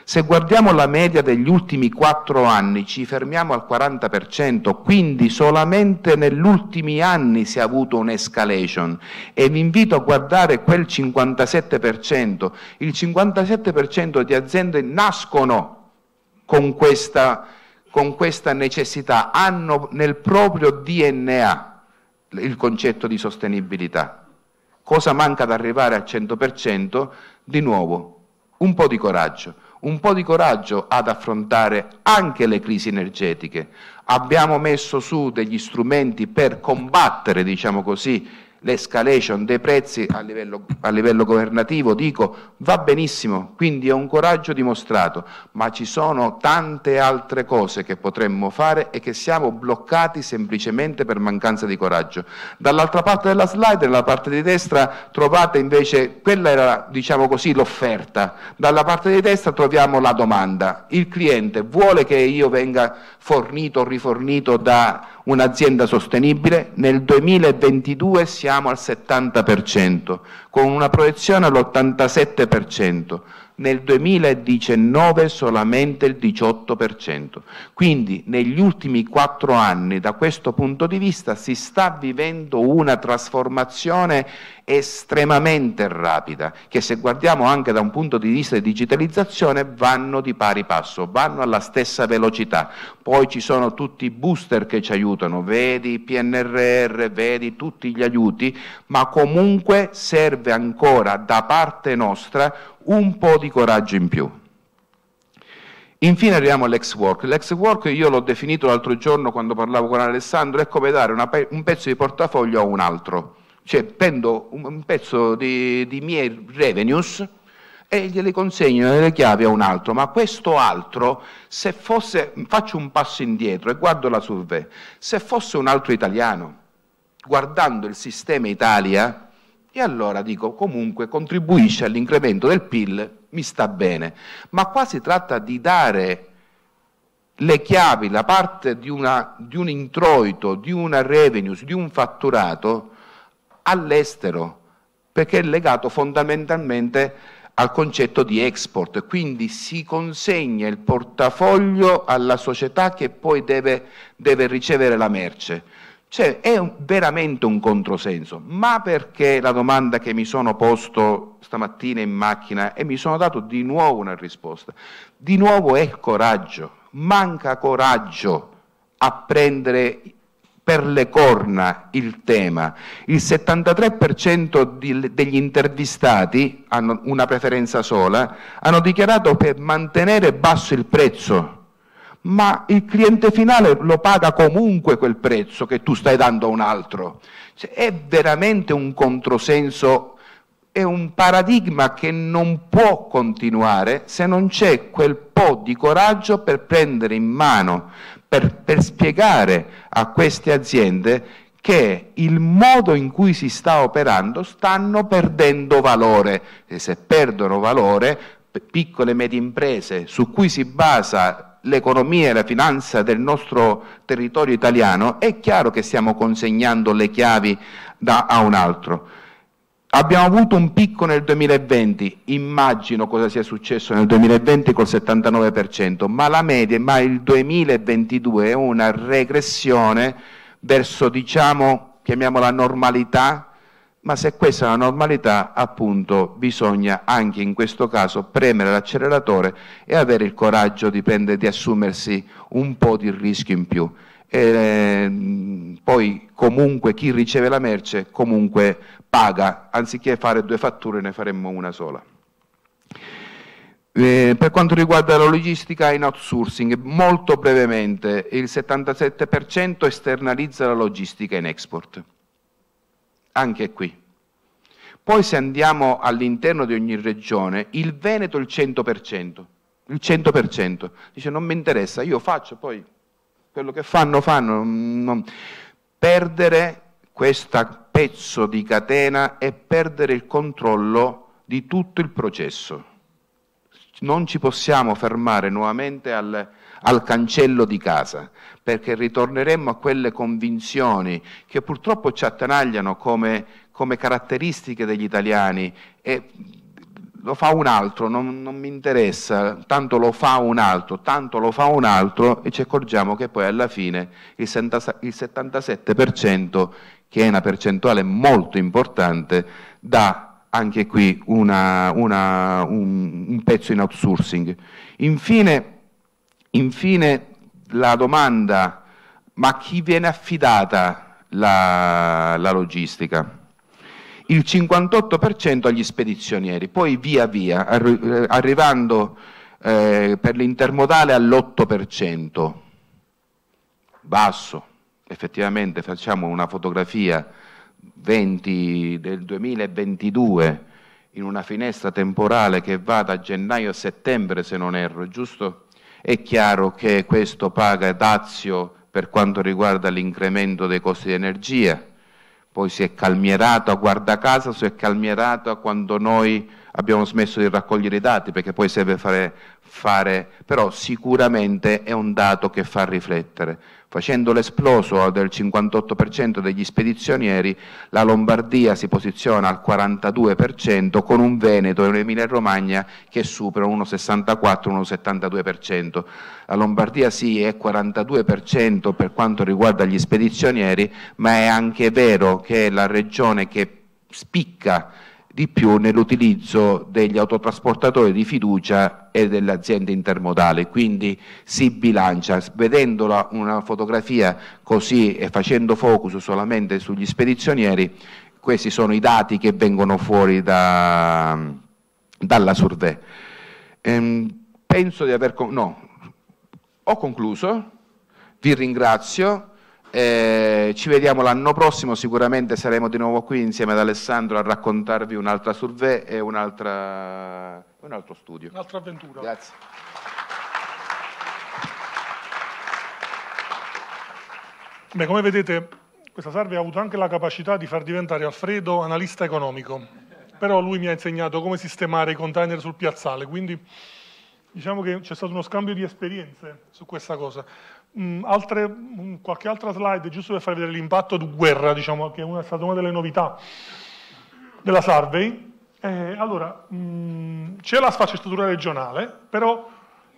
[SPEAKER 3] Se guardiamo la media degli ultimi quattro anni ci fermiamo al 40%, quindi solamente negli ultimi anni si è avuto un'escalation e vi invito a guardare quel 57%. Il 57% di aziende nascono con questa con questa necessità, hanno nel proprio DNA il concetto di sostenibilità. Cosa manca ad arrivare al 100%? Di nuovo, un po' di coraggio, un po' di coraggio ad affrontare anche le crisi energetiche. Abbiamo messo su degli strumenti per combattere, diciamo così, l'escalation dei prezzi a livello, a livello, governativo, dico va benissimo, quindi è un coraggio dimostrato, ma ci sono tante altre cose che potremmo fare e che siamo bloccati semplicemente per mancanza di coraggio. Dall'altra parte della slide, nella parte di destra, trovate invece, quella era diciamo così l'offerta, dalla parte di destra troviamo la domanda, il cliente vuole che io venga fornito o rifornito da un'azienda sostenibile, nel 2022 siamo siamo al 70%, con una proiezione all'87%, nel 2019 solamente il 18%. Quindi negli ultimi quattro anni da questo punto di vista si sta vivendo una trasformazione estremamente rapida, che se guardiamo anche da un punto di vista di digitalizzazione vanno di pari passo, vanno alla stessa velocità. Poi ci sono tutti i booster che ci aiutano, vedi PNRR, vedi tutti gli aiuti, ma comunque serve ancora da parte nostra un po' di coraggio in più. Infine arriviamo all'ex work. L'ex work io l'ho definito l'altro giorno quando parlavo con Alessandro, è come dare pe un pezzo di portafoglio a un altro cioè prendo un, pezzo di, di miei revenues e gliele consegno nelle chiavi a un altro, ma questo altro, se fosse, faccio un passo indietro e guardo la survey, se fosse un altro italiano, guardando il sistema Italia, e allora dico comunque contribuisce all'incremento del PIL, mi sta bene, ma qua si tratta di dare le chiavi, la parte di, una, di un introito, di una revenues, di un fatturato, all'estero, perché è legato fondamentalmente al concetto di export, quindi si consegna il portafoglio alla società che poi deve, deve ricevere la merce. Cioè è un, veramente un controsenso, ma perché la domanda che mi sono posto stamattina in macchina e mi sono dato di nuovo una risposta, di nuovo è coraggio, manca coraggio a prendere per le corna il tema. Il 73% di, degli intervistati, hanno una preferenza sola, hanno dichiarato per mantenere basso il prezzo ma il cliente finale lo paga comunque quel prezzo che tu stai dando a un altro. Cioè, è veramente un controsenso, è un paradigma che non può continuare se non c'è quel po' di coraggio per prendere in mano, per, per spiegare a queste aziende che il modo in cui si sta operando stanno perdendo valore e se perdono valore piccole e medie imprese su cui si basa l'economia e la finanza del nostro territorio italiano, è chiaro che stiamo consegnando le chiavi da, a un altro. Abbiamo avuto un picco nel 2020, immagino cosa sia successo nel 2020 col 79%, ma la media, ma il 2022 è una regressione verso, diciamo, chiamiamola normalità, ma se questa è una normalità, appunto, bisogna anche in questo caso premere l'acceleratore e avere il coraggio di, prendere, di assumersi un po' di rischio in più e poi comunque chi riceve la merce comunque paga, anziché fare due fatture ne faremmo una sola. Eh, per quanto riguarda la logistica in outsourcing, molto brevemente, il 77% esternalizza la logistica in export, anche qui. Poi se andiamo all'interno di ogni regione, il Veneto il 100%, il 100%, dice non mi interessa, io faccio poi quello che fanno fanno. Non... Perdere questo pezzo di catena è perdere il controllo di tutto il processo. Non ci possiamo fermare nuovamente al, al cancello di casa, perché ritorneremo a quelle convinzioni che purtroppo ci attanagliano come, come caratteristiche degli italiani e lo fa un altro, non, non mi interessa, tanto lo fa un altro, tanto lo fa un altro e ci accorgiamo che poi alla fine il 77%, che è una percentuale molto importante, dà anche qui una, una, un, un, pezzo in outsourcing. Infine, infine, la domanda, ma chi viene affidata la, la logistica? il 58% agli spedizionieri, poi via via, arri eh, arrivando eh, per l'intermodale all'8%. Basso, effettivamente facciamo una fotografia 20 del 2022 in una finestra temporale che va da gennaio a settembre, se non erro, giusto? È chiaro che questo paga dazio per quanto riguarda l'incremento dei costi di energia, poi si è calmierato a guarda casa, si è calmierato a quando noi abbiamo smesso di raccogliere i dati, perché poi serve fare fare, però sicuramente è un dato che fa riflettere. Facendo l'esploso del 58% degli spedizionieri, la Lombardia si posiziona al 42% con un Veneto e un'Emilia Romagna che superano uno 64, uno 72%. La Lombardia sì è 42% per quanto riguarda gli spedizionieri, ma è anche vero che è la regione che spicca di più nell'utilizzo degli autotrasportatori di fiducia e delle aziende intermodali, quindi si bilancia. Vedendo una fotografia così e facendo focus solamente sugli spedizionieri, questi sono i dati che vengono fuori da, dalla survey. Ehm, penso di aver... Con no, ho concluso, vi ringrazio eh, ci vediamo l'anno prossimo, sicuramente saremo di nuovo qui insieme ad Alessandro a raccontarvi un'altra survey e un'altra,
[SPEAKER 2] un altro studio. Un'altra avventura. Grazie. Beh, come vedete questa Sarve ha avuto anche la capacità di far diventare Alfredo analista economico, però lui mi ha insegnato come sistemare i container sul piazzale, quindi diciamo che c'è stato uno scambio di esperienze su questa cosa. Mh, mm, altre, mh, mm, qualche altra slide giusto per farvi vedere l'impatto di guerra, diciamo, che è, una, è stata una delle novità della survey. Eh, allora, mh, mm, c'è la sfaccettatura regionale, però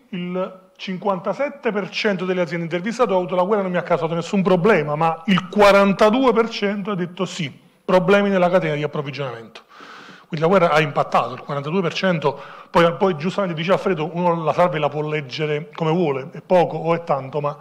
[SPEAKER 2] il 57% delle aziende intervistate ha avuto la guerra non mi ha causato nessun problema, ma il 42% ha detto sì, problemi nella catena di approvvigionamento. Quindi la guerra ha impattato, il 42%, poi, poi giustamente dice Alfredo, uno la salve la può leggere come vuole, è poco o è tanto, ma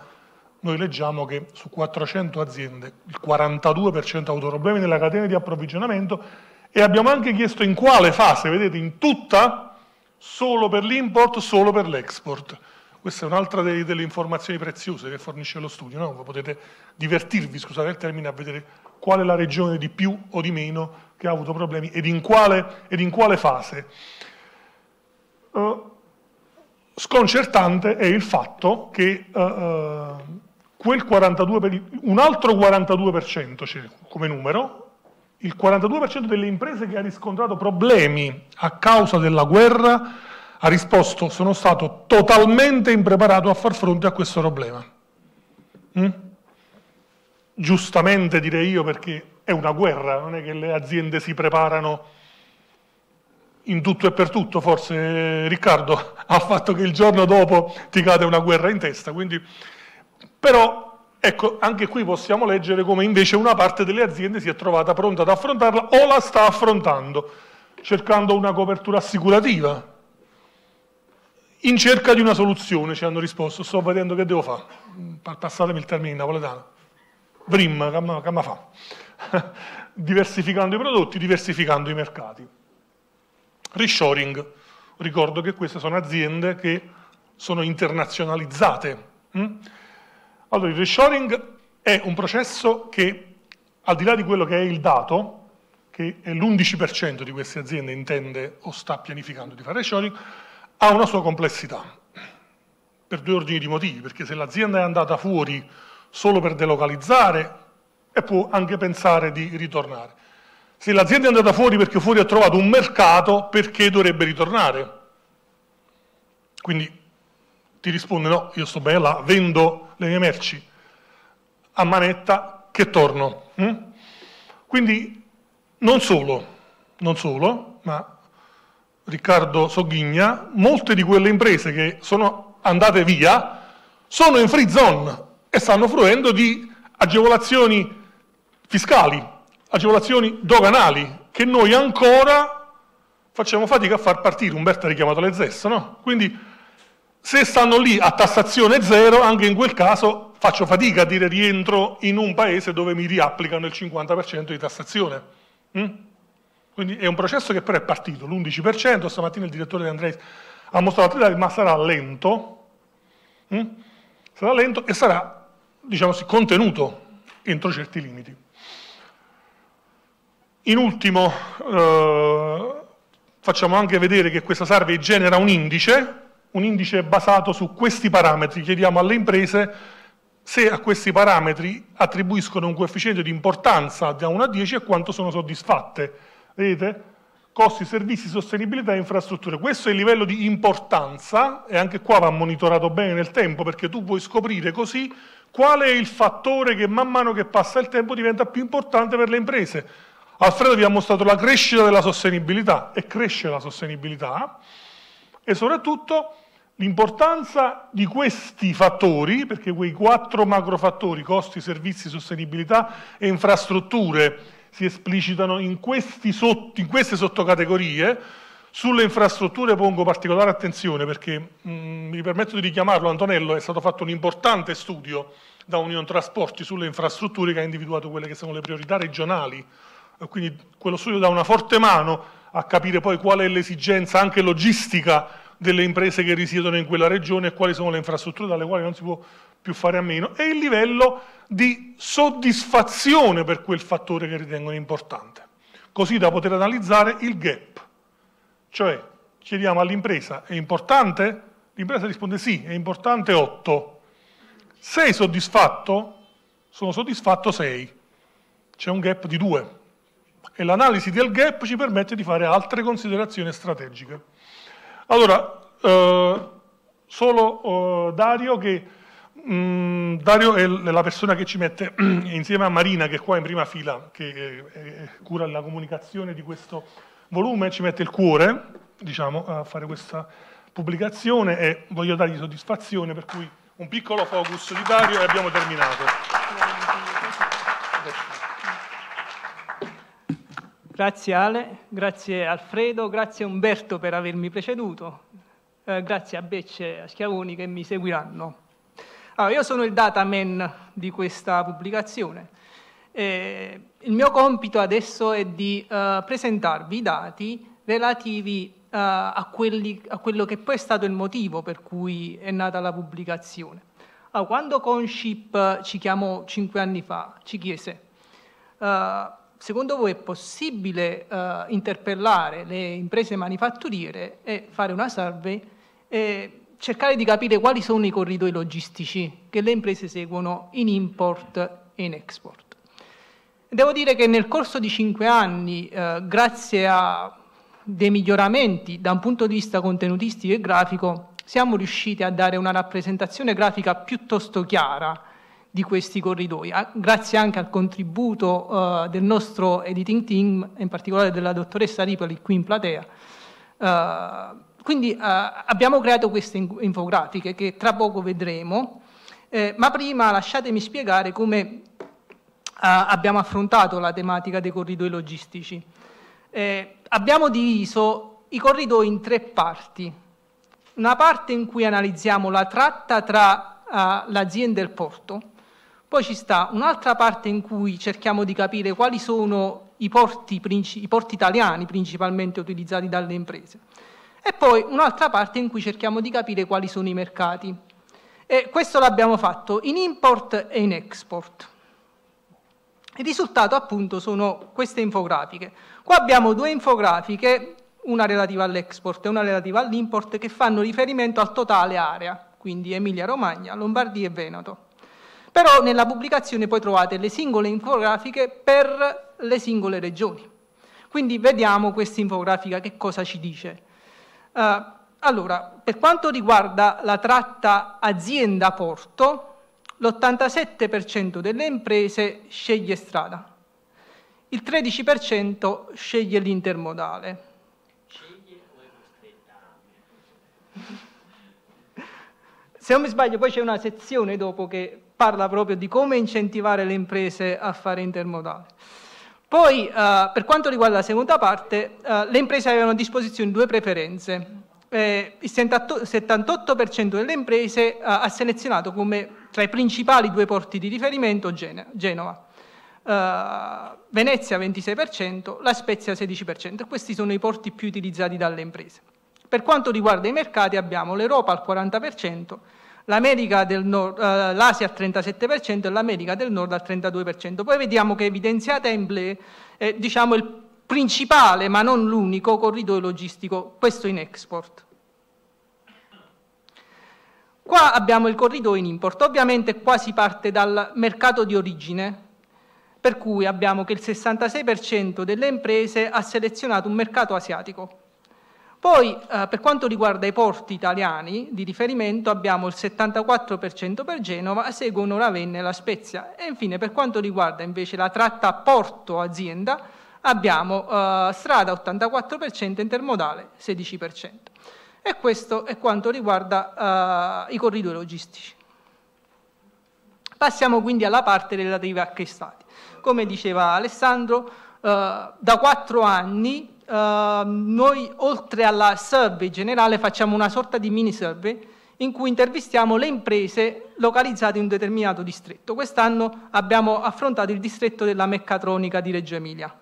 [SPEAKER 2] noi leggiamo che su 400 aziende il 42% ha avuto problemi nella catena di approvvigionamento e abbiamo anche chiesto in quale fase, vedete, in tutta, solo per l'import, solo per l'export. Questa è un'altra delle, delle, informazioni preziose che fornisce lo studio, no? potete divertirvi, scusate il termine, a vedere qual è la regione di più o di meno che ha avuto problemi ed in quale, ed in quale fase. Uh, sconcertante è il fatto che uh, quel 42 un altro 42% cioè come numero, il 42% delle imprese che ha riscontrato problemi a causa della guerra ha risposto sono stato totalmente impreparato a far fronte a questo problema. Mm? Giustamente direi io perché è una guerra, non è che le aziende si preparano in tutto e per tutto, forse Riccardo, al fatto che il giorno dopo ti cade una guerra in testa. Quindi, però, ecco, anche qui possiamo leggere come invece una parte delle aziende si è trovata pronta ad affrontarla o la sta affrontando, cercando una copertura assicurativa. In cerca di una soluzione ci hanno risposto, sto vedendo che devo fare, passatemi il termine napoletano. Brim, come fa? diversificando i prodotti, diversificando i mercati. Reshoring, ricordo che queste sono aziende che sono internazionalizzate. Hm? Allora, il reshoring è un processo che, al di là di quello che è il dato, che è l'11% di queste aziende intende o sta pianificando di fare reshoring, ha una sua complessità, per due ordini di motivi, perché se l'azienda è andata fuori solo per delocalizzare e può anche pensare di ritornare. Se l'azienda è andata fuori perché fuori ha trovato un mercato, perché dovrebbe ritornare? Quindi ti risponde no, io sto bene là, vendo le mie merci a manetta che torno. Mm? Quindi non solo, non solo, ma Riccardo Soghigna, molte di quelle imprese che sono andate via sono in free zone, e stanno fruendo di agevolazioni fiscali, agevolazioni doganali, che noi ancora facciamo fatica a far partire. Umberto ha richiamato le ZES, no? Quindi se stanno lì a tassazione zero, anche in quel caso faccio fatica a dire rientro in un paese dove mi riapplicano il 50% di tassazione. Mm? Quindi è un processo che però è partito, l'11%, stamattina il direttore di Andrei ha mostrato la ma sarà lento, mm? sarà lento e sarà diciamo così, contenuto entro certi limiti. In ultimo, eh, facciamo anche vedere che questa survey genera un indice, un indice basato su questi parametri. Chiediamo alle imprese se a questi parametri attribuiscono un coefficiente di importanza da 1 a 10 e quanto sono soddisfatte. Vedete? Costi, servizi, sostenibilità e infrastrutture. Questo è il livello di importanza e anche qua va monitorato bene nel tempo perché tu puoi scoprire così Qual è il fattore che man mano che passa il tempo diventa più importante per le imprese? Alfredo vi ha mostrato la crescita della sostenibilità e cresce la sostenibilità e soprattutto l'importanza di questi fattori, perché quei quattro macrofattori, costi, servizi, sostenibilità e infrastrutture, si esplicitano in, sotto, in queste sottocategorie, sulle infrastrutture pongo particolare attenzione perché mh, mm, mi permetto di richiamarlo, Antonello, è stato fatto un importante studio da Union Trasporti sulle infrastrutture che ha individuato quelle che sono le priorità regionali, eh, quindi quello studio dà una forte mano a capire poi qual è l'esigenza anche logistica delle imprese che risiedono in quella regione e quali sono le infrastrutture dalle quali non si può più fare a meno e il livello di soddisfazione per quel fattore che ritengono importante, così da poter analizzare il gap cioè, chiediamo all'impresa, è importante? L'impresa risponde sì, è importante 8. Sei soddisfatto? Sono soddisfatto 6. C'è un gap di 2. E l'analisi del gap ci permette di fare altre considerazioni strategiche. Allora, eh, solo eh, Dario che... Mm, Dario è la persona che ci mette insieme a Marina, che è qua in prima fila, che eh, eh, cura la comunicazione di questo volume, ci mette il cuore, diciamo, a fare questa pubblicazione e voglio dargli soddisfazione, per cui un piccolo focus di Dario e abbiamo terminato.
[SPEAKER 4] Grazie Ale, grazie Alfredo, grazie Umberto per avermi preceduto, eh, grazie a Becce e a Schiavoni che mi seguiranno. Allora, io sono il data man di questa pubblicazione eh, il mio compito adesso è di eh, presentarvi i dati relativi eh, a, quelli, a, quello che poi è stato il motivo per cui è nata la pubblicazione. Ah, quando Conship eh, ci chiamò cinque anni fa, ci chiese, eh, secondo voi è possibile eh, interpellare le imprese manifatturiere e fare una survey e cercare di capire quali sono i corridoi logistici che le imprese seguono in import e in export? Devo dire che nel corso di cinque anni, eh, grazie a dei miglioramenti da un punto di vista contenutistico e grafico, siamo riusciti a dare una rappresentazione grafica piuttosto chiara di questi corridoi, grazie anche al contributo eh, del nostro editing team, in particolare della dottoressa Ripoli qui in platea. Eh, quindi eh, abbiamo creato queste infografiche che tra poco vedremo, eh, ma prima lasciatemi spiegare come eh, abbiamo affrontato la tematica dei corridoi logistici. Eh, abbiamo diviso i corridoi in tre parti. Una parte in cui analizziamo la tratta tra uh, l'azienda e il porto, poi ci sta un'altra parte in cui cerchiamo di capire quali sono i porti, i porti italiani principalmente utilizzati dalle imprese e poi un'altra parte in cui cerchiamo di capire quali sono i mercati. E questo l'abbiamo fatto in import e in export. Il risultato appunto sono queste infografiche. Qua abbiamo due infografiche, una relativa all'export e una relativa all'import, che fanno riferimento al totale area, quindi Emilia-Romagna, Lombardia e Veneto. Però nella pubblicazione poi trovate le singole infografiche per le singole regioni. Quindi vediamo questa infografica che cosa ci dice. Uh, allora, per quanto riguarda la tratta azienda-porto, l'87% delle imprese sceglie strada, il 13% sceglie l'intermodale. Se non mi sbaglio, poi c'è una sezione dopo che parla proprio di come incentivare le imprese a fare intermodale. Poi, eh, per quanto riguarda la seconda parte, eh, le imprese avevano a disposizione due preferenze eh, il 78% delle imprese eh, ha selezionato come tra i principali due porti di riferimento Gen- Genova. Eh, Venezia 26%, La Spezia 16%, questi sono i porti più utilizzati dalle imprese. Per quanto riguarda i mercati abbiamo l'Europa al 40%, Nord, eh, l'Asia al 37% e l'America del Nord al 32%. Poi vediamo che evidenziata è eh, diciamo il principale ma non l'unico corridoio logistico, questo in export. Qua abbiamo il corridoio in import, ovviamente qua si parte dal mercato di origine, per cui abbiamo che il 66% delle imprese ha selezionato un mercato asiatico. Poi eh, per quanto riguarda i porti italiani di riferimento abbiamo il 74% per Genova, seguono Ravenna e La Spezia. E infine per quanto riguarda invece la tratta porto-azienda abbiamo eh, strada 84% intermodale 16%. E questo è quanto riguarda eh, i corridoi logistici. Passiamo quindi alla parte relativa a che stati. Come diceva Alessandro, eh, da quattro anni ehm, noi oltre alla survey generale facciamo una sorta di mini survey in cui intervistiamo le imprese localizzate in un determinato distretto. Quest'anno abbiamo affrontato il distretto della meccatronica di Reggio Emilia.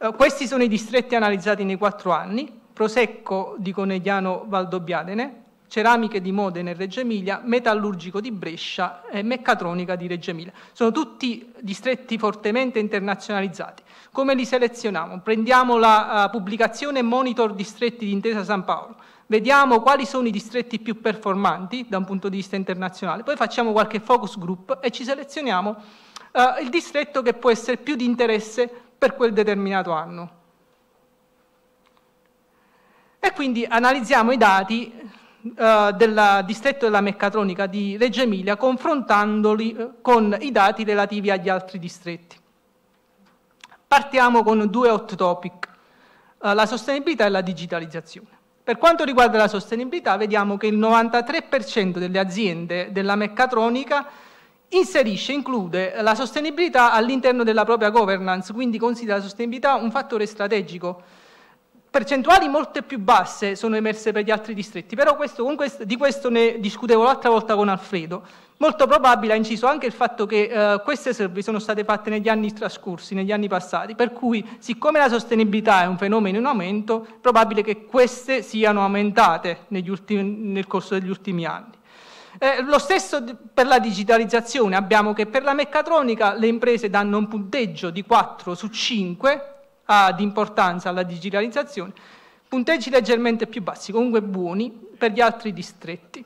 [SPEAKER 4] Eh, questi sono i distretti analizzati nei quattro anni, Prosecco di Conegliano Valdobbiadene, Ceramiche di Modena e Reggio Emilia, Metallurgico di Brescia e Meccatronica di Reggio Emilia. Sono tutti distretti fortemente internazionalizzati. Come li selezioniamo? Prendiamo la uh, pubblicazione Monitor Distretti di Intesa San Paolo, vediamo quali sono i distretti più performanti da un punto di vista internazionale, poi facciamo qualche focus group e ci selezioniamo uh, il distretto che può essere più di interesse per quel determinato anno. E quindi analizziamo i dati eh, del distretto della meccatronica di Reggio Emilia confrontandoli eh, con i dati relativi agli altri distretti. Partiamo con due hot topic, eh, la sostenibilità e la digitalizzazione. Per quanto riguarda la sostenibilità, vediamo che il 93% delle aziende della meccatronica inserisce, include la sostenibilità all'interno della propria governance, quindi considera la sostenibilità un fattore strategico. Percentuali molto più basse sono emerse per gli altri distretti, però questo, questo, di questo ne discutevo l'altra volta con Alfredo. Molto probabile ha inciso anche il fatto che eh, queste survey sono state fatte negli anni trascorsi, negli anni passati, per cui siccome la sostenibilità è un fenomeno in aumento, è probabile che queste siano aumentate ultimi, nel corso degli ultimi anni. Eh, lo stesso per la digitalizzazione, abbiamo che per la meccatronica le imprese danno un punteggio di 4 su 5 ad importanza alla digitalizzazione, punteggi leggermente più bassi, comunque buoni per gli altri distretti.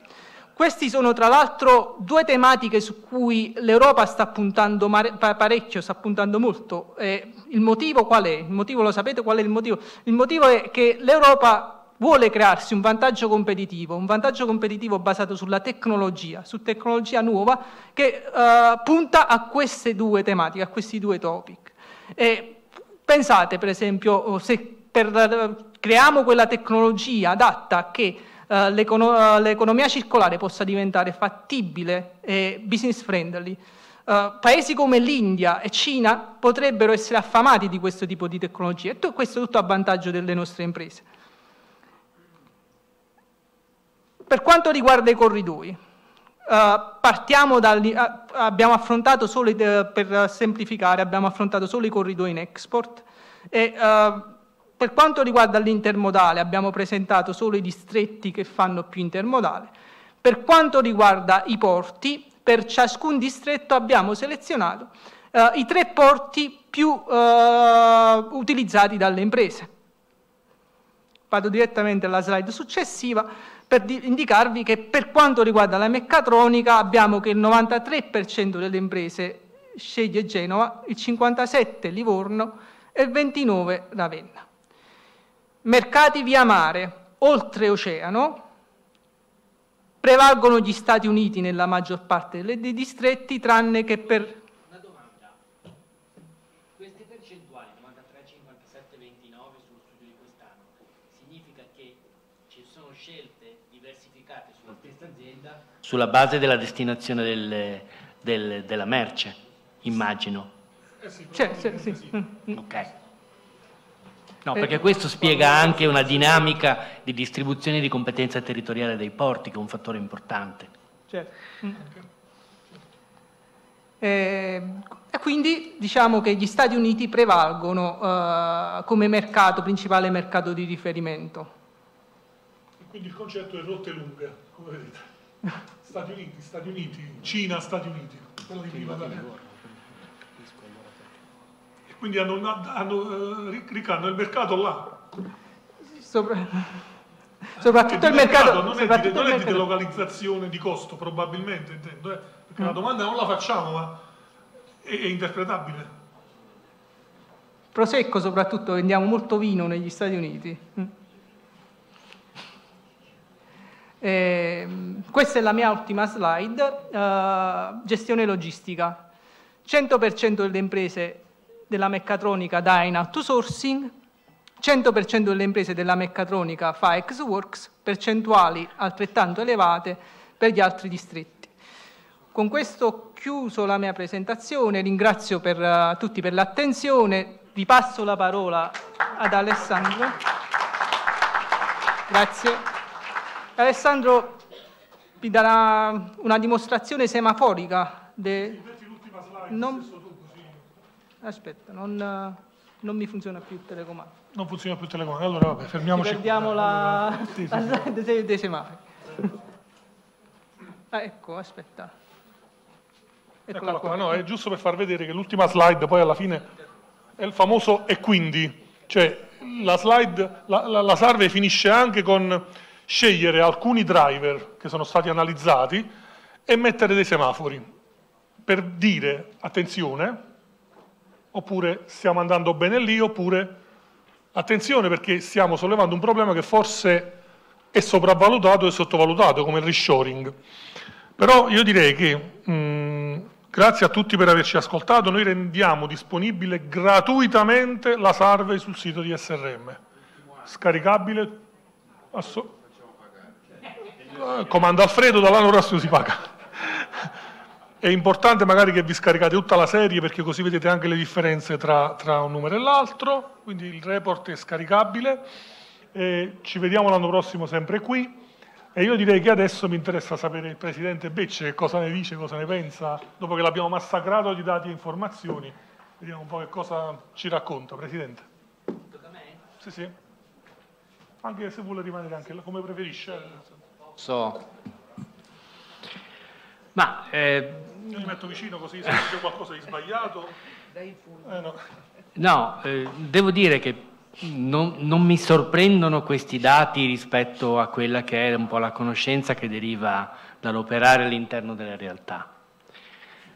[SPEAKER 4] Queste sono tra l'altro due tematiche su cui l'Europa sta puntando parecchio, sta puntando molto. Eh, il motivo qual è? Il motivo lo sapete qual è il motivo? Il motivo è che l'Europa vuole crearsi un vantaggio competitivo, un vantaggio competitivo basato sulla tecnologia, su tecnologia nuova che eh, punta a queste due tematiche, a questi due topic. E pensate per esempio oh, se per, creiamo quella tecnologia adatta che eh, l'econo- l'economia circolare possa diventare fattibile e business friendly. Uh, paesi come l'India e Cina potrebbero essere affamati di questo tipo di tecnologie e questo è tutto a vantaggio delle nostre imprese. Per quanto riguarda i corridoi, uh, dal, uh, abbiamo affrontato solo, i, uh, per semplificare, abbiamo affrontato solo i corridoi in export e per quanto riguarda l'intermodale abbiamo presentato solo i distretti che fanno più intermodale. Per quanto riguarda i porti, per ciascun distretto abbiamo selezionato eh, i tre porti più eh, utilizzati dalle imprese. Vado direttamente alla slide successiva per indicarvi che per quanto riguarda la meccatronica abbiamo che il 93% delle imprese sceglie Genova, il 57% Livorno e il 29% Ravenna. Mercati via mare, oltreoceano, prevalgono gli Stati Uniti nella maggior parte dei distretti, tranne che per
[SPEAKER 5] sulla base della destinazione del, del, della merce, immagino.
[SPEAKER 4] Eh sì, sì, sì, sì. Mm. Ok.
[SPEAKER 5] No, eh. perché questo spiega anche una dinamica di distribuzione di competenza territoriale dei porti, che è un fattore importante.
[SPEAKER 4] Certo. Mm. Eh, e quindi diciamo che gli Stati Uniti prevalgono eh, come mercato, principale mercato di riferimento.
[SPEAKER 2] Quindi il concetto è rotte lunga, come vedete. Stati Uniti, Stati Uniti, Cina, Stati Uniti, quello di prima da me. quindi hanno, hanno, eh, ricano il mercato là. Sopra
[SPEAKER 4] soprattutto il cioè, mercato, mercato non, soprattutto è di, non è di
[SPEAKER 2] delocalizzazione di costo probabilmente intendo eh? perché mm. la domanda non la facciamo ma è, è, interpretabile
[SPEAKER 4] Prosecco soprattutto vendiamo molto vino negli Stati Uniti mm. Eh, questa è la mia ultima slide, eh, gestione logistica. 100% delle imprese della meccatronica dà in outsourcing, 100% delle imprese della meccatronica fa ex works, percentuali altrettanto elevate per gli altri distretti. Con questo chiuso la mia presentazione, ringrazio per, uh, tutti per l'attenzione, vi passo la parola ad Alessandro. Grazie. Alessandro vi darà una dimostrazione semaforica. De... Non... Aspetta, non, eh, non, mi funziona più il telecomando.
[SPEAKER 2] Non funziona più il telecomando, allora vabbè, fermiamoci. Ci perdiamo la, sì, sì, la... dei semafori.
[SPEAKER 4] Ah, ecco, aspetta.
[SPEAKER 2] Eccola, Eccola qua. qua. No, è giusto per far vedere che l'ultima slide poi alla fine è il famoso e quindi, cioè la slide, la, la, la survey finisce anche con scegliere alcuni driver che sono stati analizzati e mettere dei semafori per dire attenzione, oppure stiamo andando bene lì, oppure attenzione perché stiamo sollevando un problema che forse è sopravvalutato e sottovalutato come il reshoring. Però io direi che mh, mm, grazie a tutti per averci ascoltato, noi rendiamo disponibile gratuitamente la survey sul sito di SRM, scaricabile assolutamente eh, comando Alfredo, dall'anno prossimo si paga. È importante magari che vi scaricate tutta la serie perché così vedete anche le differenze tra, tra un numero e l'altro, quindi il report è scaricabile. E ci vediamo l'anno prossimo sempre qui e io direi che adesso mi interessa sapere il Presidente Becce cosa ne dice, cosa ne pensa, dopo che l'abbiamo massacrato di dati e informazioni. Vediamo un po' che cosa ci racconta, Presidente. Tocca a me? Sì, sì. Anche se vuole rimanere anche come preferisce. Eh, so.
[SPEAKER 5] Ma... Eh,
[SPEAKER 2] Io mi metto vicino così se c'è qualcosa di sbagliato. Eh, no,
[SPEAKER 5] no eh, devo dire che non, non, mi sorprendono questi dati rispetto a quella che è un po' la conoscenza che deriva dall'operare all'interno della realtà.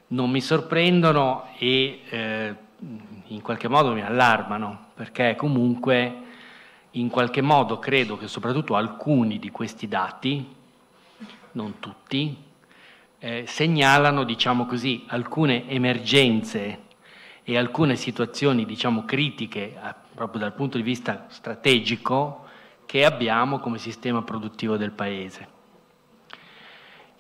[SPEAKER 5] Non mi sorprendono e eh, in qualche modo mi allarmano, perché comunque in qualche modo credo che soprattutto alcuni di questi dati, non tutti, eh, segnalano, diciamo così, alcune emergenze e alcune situazioni, diciamo, critiche a, eh, proprio dal punto di vista strategico che abbiamo come sistema produttivo del Paese.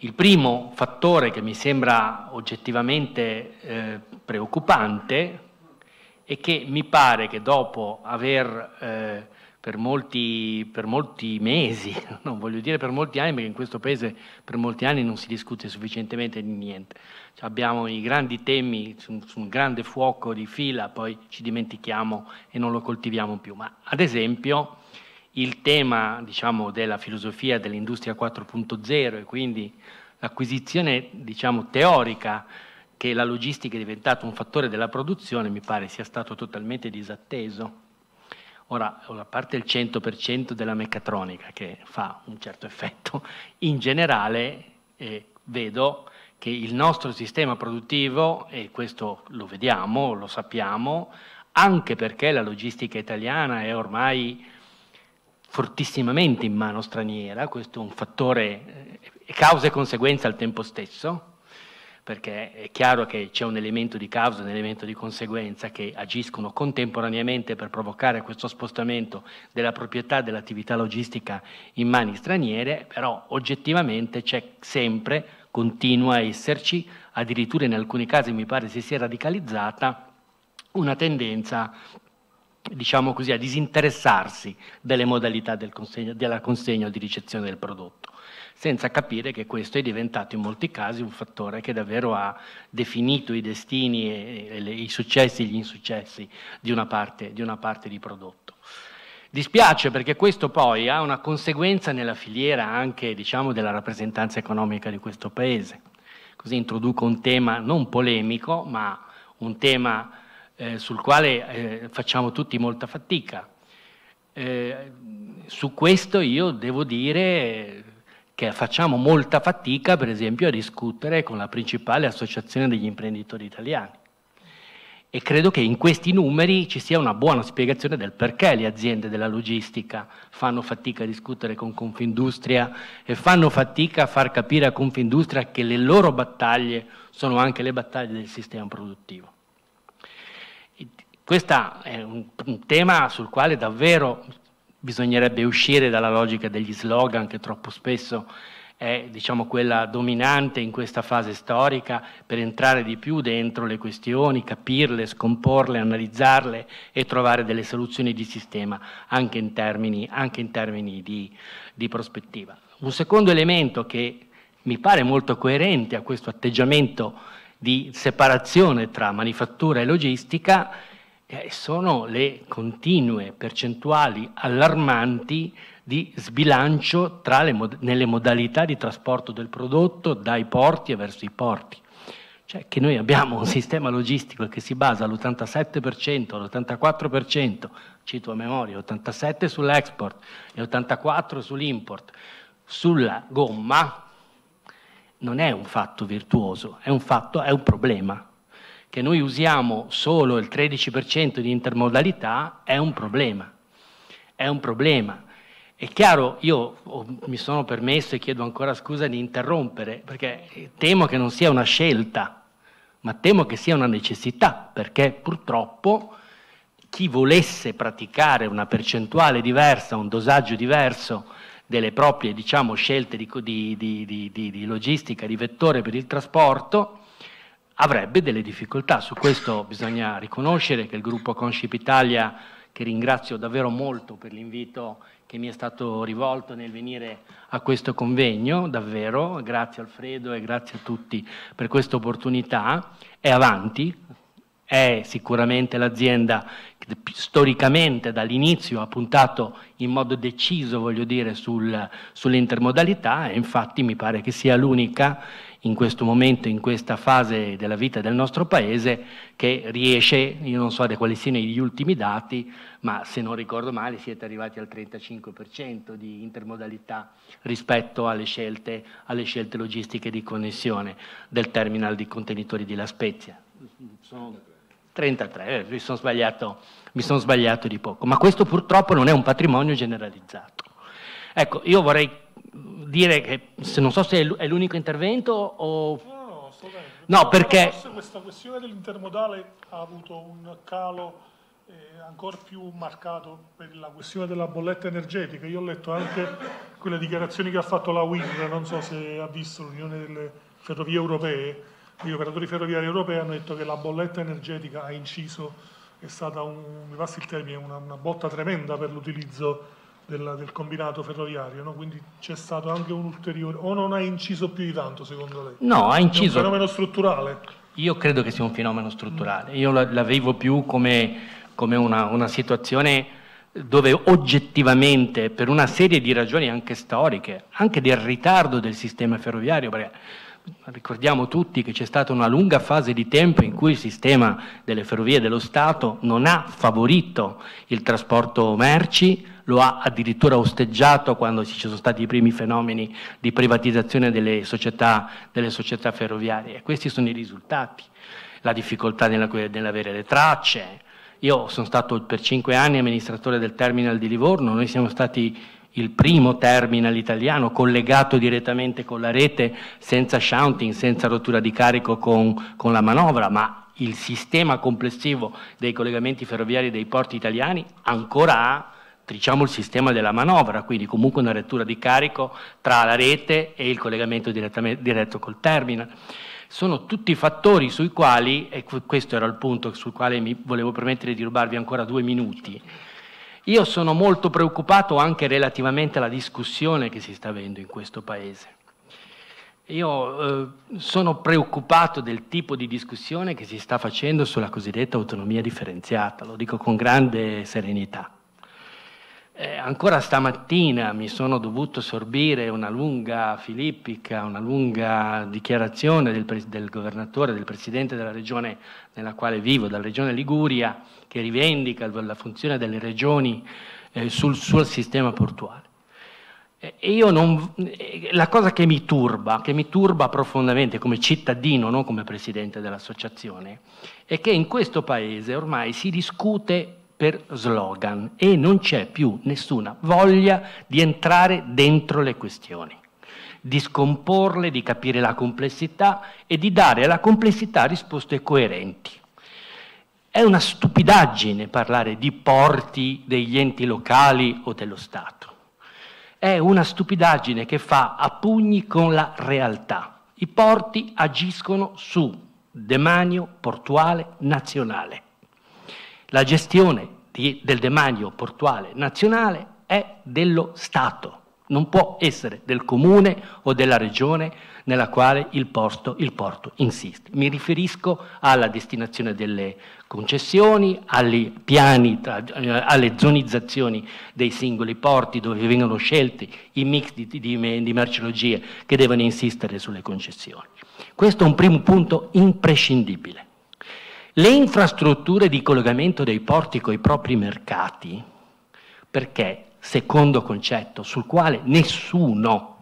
[SPEAKER 5] Il primo fattore che mi sembra oggettivamente eh, preoccupante è che mi pare che dopo aver eh, per molti, per molti mesi, non voglio dire per molti anni, perché in questo paese per molti anni non si discute sufficientemente di niente. Cioè abbiamo i grandi temi su, un grande fuoco di fila, poi ci dimentichiamo e non lo coltiviamo più. Ma ad esempio il tema diciamo, della filosofia dell'industria 4.0 e quindi l'acquisizione diciamo, teorica che la logistica è diventata un fattore della produzione mi pare sia stato totalmente disatteso. Ora, a parte il 100% della meccatronica che fa un certo effetto, in generale eh, vedo che il nostro sistema produttivo, e questo lo vediamo, lo sappiamo, anche perché la logistica italiana è ormai fortissimamente in mano straniera, questo è un fattore, eh, causa e conseguenza al tempo stesso, perché è chiaro che c'è un elemento di causa, un elemento di conseguenza che agiscono contemporaneamente per provocare questo spostamento della proprietà dell'attività logistica in mani straniere, però oggettivamente c'è sempre, continua a esserci, addirittura in alcuni casi mi pare si sia radicalizzata, una tendenza diciamo così, a disinteressarsi delle modalità del consegno, della consegna o di ricezione del prodotto senza capire che questo è diventato in molti casi un fattore che davvero ha definito i destini, e, e, e i successi e gli insuccessi di una parte di, una parte di prodotto. Dispiace perché questo poi ha una conseguenza nella filiera anche diciamo, della rappresentanza economica di questo Paese. Così introduco un tema non polemico, ma un tema eh, sul quale eh, facciamo tutti molta fatica. Eh, su questo io devo dire che facciamo molta fatica, per esempio, a discutere con la principale associazione degli imprenditori italiani. E credo che in questi numeri ci sia una buona spiegazione del perché le aziende della logistica fanno fatica a discutere con Confindustria e fanno fatica a far capire a Confindustria che le loro battaglie sono anche le battaglie del sistema produttivo. Questo è un, tema sul quale davvero bisognerebbe uscire dalla logica degli slogan che troppo spesso è diciamo, quella dominante in questa fase storica per entrare di più dentro le questioni, capirle, scomporle, analizzarle e trovare delle soluzioni di sistema anche in termini, anche in termini di, di prospettiva. Un secondo elemento che mi pare molto coerente a questo atteggiamento di separazione tra manifattura e logistica eh, sono le continue percentuali allarmanti di sbilancio mod- nelle modalità di trasporto del prodotto dai porti e verso i porti. Cioè che noi abbiamo un sistema logistico che si basa all'87%, all'84%, cito a memoria, 87% sull'export e 84% sull'import, sulla gomma, non è un fatto virtuoso, è un, fatto, è un problema che noi usiamo solo il 13% di intermodalità è un problema. È un problema. È chiaro, io mi sono permesso e chiedo ancora scusa di interrompere, perché temo che non sia una scelta, ma temo che sia una necessità, perché purtroppo chi volesse praticare una percentuale diversa, un dosaggio diverso delle proprie diciamo, scelte di, di, di, di logistica, di vettore per il trasporto, avrebbe delle difficoltà. Su questo bisogna riconoscere che il gruppo Conship Italia, che ringrazio davvero molto per l'invito che mi è stato rivolto nel venire a questo convegno, davvero, grazie Alfredo e grazie a tutti per questa opportunità, è avanti, è sicuramente l'azienda che storicamente dall'inizio ha puntato in modo deciso, voglio dire, sul, sull'intermodalità e infatti mi pare che sia l'unica in questo momento, in questa fase della vita del nostro paese, che riesce, io non so da quali siano gli ultimi dati, ma se non ricordo male siete arrivati al 35% di intermodalità rispetto alle scelte, alle scelte logistiche di connessione del terminal di contenitori di La Spezia. Sono 33, eh, mi sono sbagliato, mi sono sbagliato di poco, ma questo purtroppo non è un patrimonio generalizzato. Ecco, io vorrei dire che non so se è l'unico intervento o...
[SPEAKER 2] No, no, assolutamente. No, perché... Forse questa questione dell'intermodale ha avuto un calo eh, ancora più marcato per la questione della bolletta energetica. Io ho letto anche quelle dichiarazioni che ha fatto la WIR, non so se ha visto l'Unione delle Ferrovie Europee, gli operatori ferroviari europei hanno detto che la bolletta energetica ha inciso, è stata, un, mi passi il termine, una, una botta tremenda per l'utilizzo della, del combinato ferroviario, no? quindi c'è stato anche un ulteriore, o non ha inciso più di tanto secondo lei? No, ha inciso. È un fenomeno strutturale?
[SPEAKER 5] Io credo che sia un fenomeno strutturale, io la, vivo più come, come una, una situazione dove oggettivamente, per una serie di ragioni anche storiche, anche del ritardo del sistema ferroviario, perché ricordiamo tutti che c'è stata una lunga fase di tempo in cui il sistema delle ferrovie dello Stato non ha favorito il trasporto merci, lo ha addirittura osteggiato quando ci sono stati i primi fenomeni di privatizzazione delle società, delle società ferroviarie. E questi sono i risultati, la difficoltà nell'avere le tracce. Io sono stato per cinque anni amministratore del terminal di Livorno, noi siamo stati il primo terminal italiano collegato direttamente con la rete senza shunting, senza rottura di carico con, con la manovra, ma il sistema complessivo dei collegamenti ferroviari dei porti italiani ancora ha diciamo, il sistema della manovra, quindi comunque una rettura di carico tra la rete e il collegamento diretto col terminal. Sono tutti fattori sui quali, e questo era il punto sul quale mi volevo permettere di rubarvi ancora due minuti, io sono molto preoccupato anche relativamente alla discussione che si sta avendo in questo Paese. Io eh, sono preoccupato del tipo di discussione che si sta facendo sulla cosiddetta autonomia differenziata, lo dico con grande serenità. Eh, ancora stamattina mi sono dovuto sorbire una lunga filippica, una lunga dichiarazione del, pre- del, governatore, del presidente della regione nella quale vivo, della regione Liguria, che rivendica la funzione delle regioni eh, sul, sul sistema portuale. Eh, non, eh, la cosa che mi turba, che mi turba profondamente come cittadino, non come presidente dell'associazione, è che in questo paese ormai si discute per slogan e non c'è più nessuna voglia di entrare dentro le questioni, di scomporle, di capire la complessità e di dare alla complessità risposte coerenti. È una stupidaggine parlare di porti degli enti locali o dello Stato. È una stupidaggine che fa a pugni con la realtà. I porti agiscono su demanio portuale nazionale la gestione di, del demanio portuale nazionale è dello Stato, non può essere del comune o della regione nella quale il, porto, il porto insiste. Mi riferisco alla destinazione delle concessioni, piani, eh, alle zonizzazioni dei singoli porti dove vengono scelti i mix di, di, di merceologie che devono insistere sulle concessioni. Questo è un primo punto imprescindibile le infrastrutture di collegamento dei porti con i propri mercati, perché secondo concetto sul quale nessuno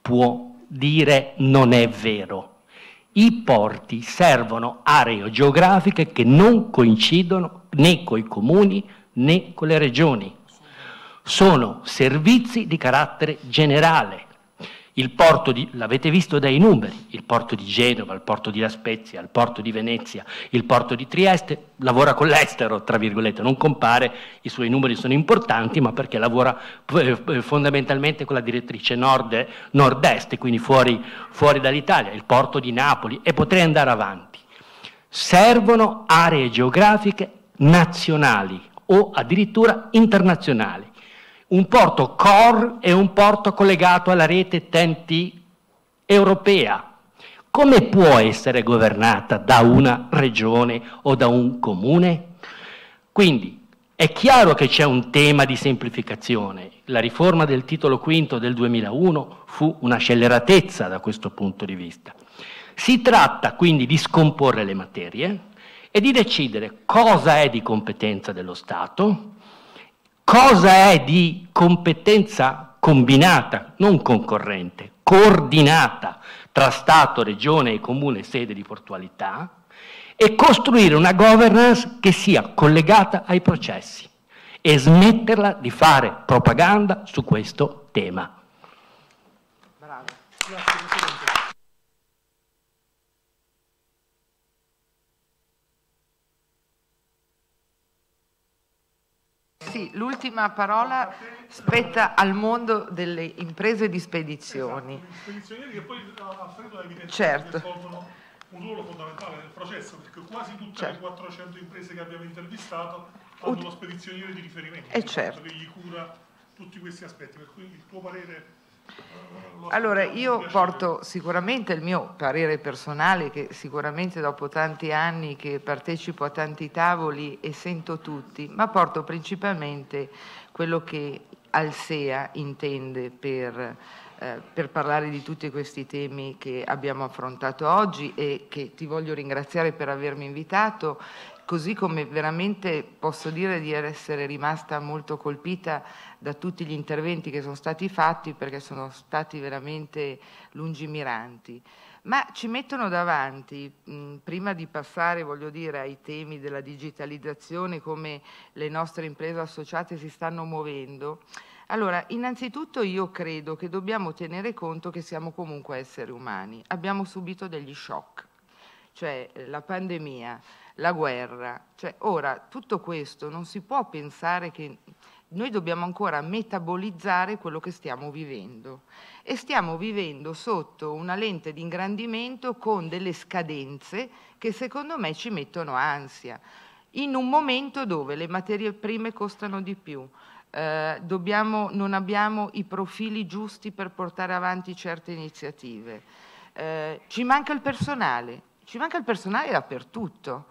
[SPEAKER 5] può dire non è vero. I porti servono aree geografiche che non coincidono né con i comuni né con le regioni. Sono servizi di carattere generale, il porto di, l'avete visto dai numeri, il porto di Genova, il porto di La Spezia, il porto di Venezia, il porto di Trieste, lavora con l'estero, tra virgolette, non compare, i suoi numeri sono importanti, ma perché lavora eh, eh, fondamentalmente con la direttrice nord, nord-est, quindi fuori, fuori dall'Italia, il porto di Napoli e potrei andare avanti. Servono aree geografiche nazionali o addirittura internazionali un porto core e un porto collegato alla rete TNT europea. Come può essere governata da una regione o da un comune? Quindi è chiaro che c'è un tema di semplificazione. La riforma del titolo V del 2001 fu una scelleratezza da questo punto di vista. Si tratta quindi di scomporre le materie e di decidere cosa è di competenza dello Stato, cosa è di competenza combinata, non concorrente, coordinata tra Stato, Regione e Comune sede di portualità e costruire una governance che sia collegata ai processi e smetterla di fare propaganda su questo tema.
[SPEAKER 6] sì, l'ultima
[SPEAKER 2] parola
[SPEAKER 6] spetta al mondo delle imprese di spedizioni. Esatto,
[SPEAKER 2] gli spedizionieri che poi eh, Alfredo ha evidenziato certo. svolgono un ruolo fondamentale nel processo, perché quasi tutte certo. le 400 imprese che abbiamo intervistato hanno uno spedizioniere di riferimento, eh, certo. che gli cura tutti questi aspetti, per cui il tuo parere allora, io porto
[SPEAKER 6] sicuramente il mio parere personale, che sicuramente dopo tanti anni che partecipo a tanti tavoli e sento tutti, ma porto principalmente quello che Alsea intende per, eh, per parlare di tutti questi temi che abbiamo affrontato oggi e che ti voglio ringraziare per avermi invitato così come veramente posso dire di essere rimasta molto colpita da tutti gli interventi che sono stati fatti perché sono stati veramente lungimiranti. Ma ci mettono davanti, mh, prima di passare voglio dire, ai temi della digitalizzazione, come le nostre imprese associate si stanno muovendo, allora, innanzitutto io credo che dobbiamo tenere conto che siamo comunque esseri umani. Abbiamo subito degli shock, cioè eh, la pandemia, la guerra. Cioè, ora, tutto questo non si può pensare che noi dobbiamo ancora metabolizzare quello che stiamo vivendo e stiamo vivendo sotto una lente di ingrandimento con delle scadenze che secondo me ci mettono ansia. In un momento dove le materie prime costano di più, eh, dobbiamo, non abbiamo i profili giusti per portare avanti certe iniziative, eh, ci manca il personale, ci manca il personale dappertutto.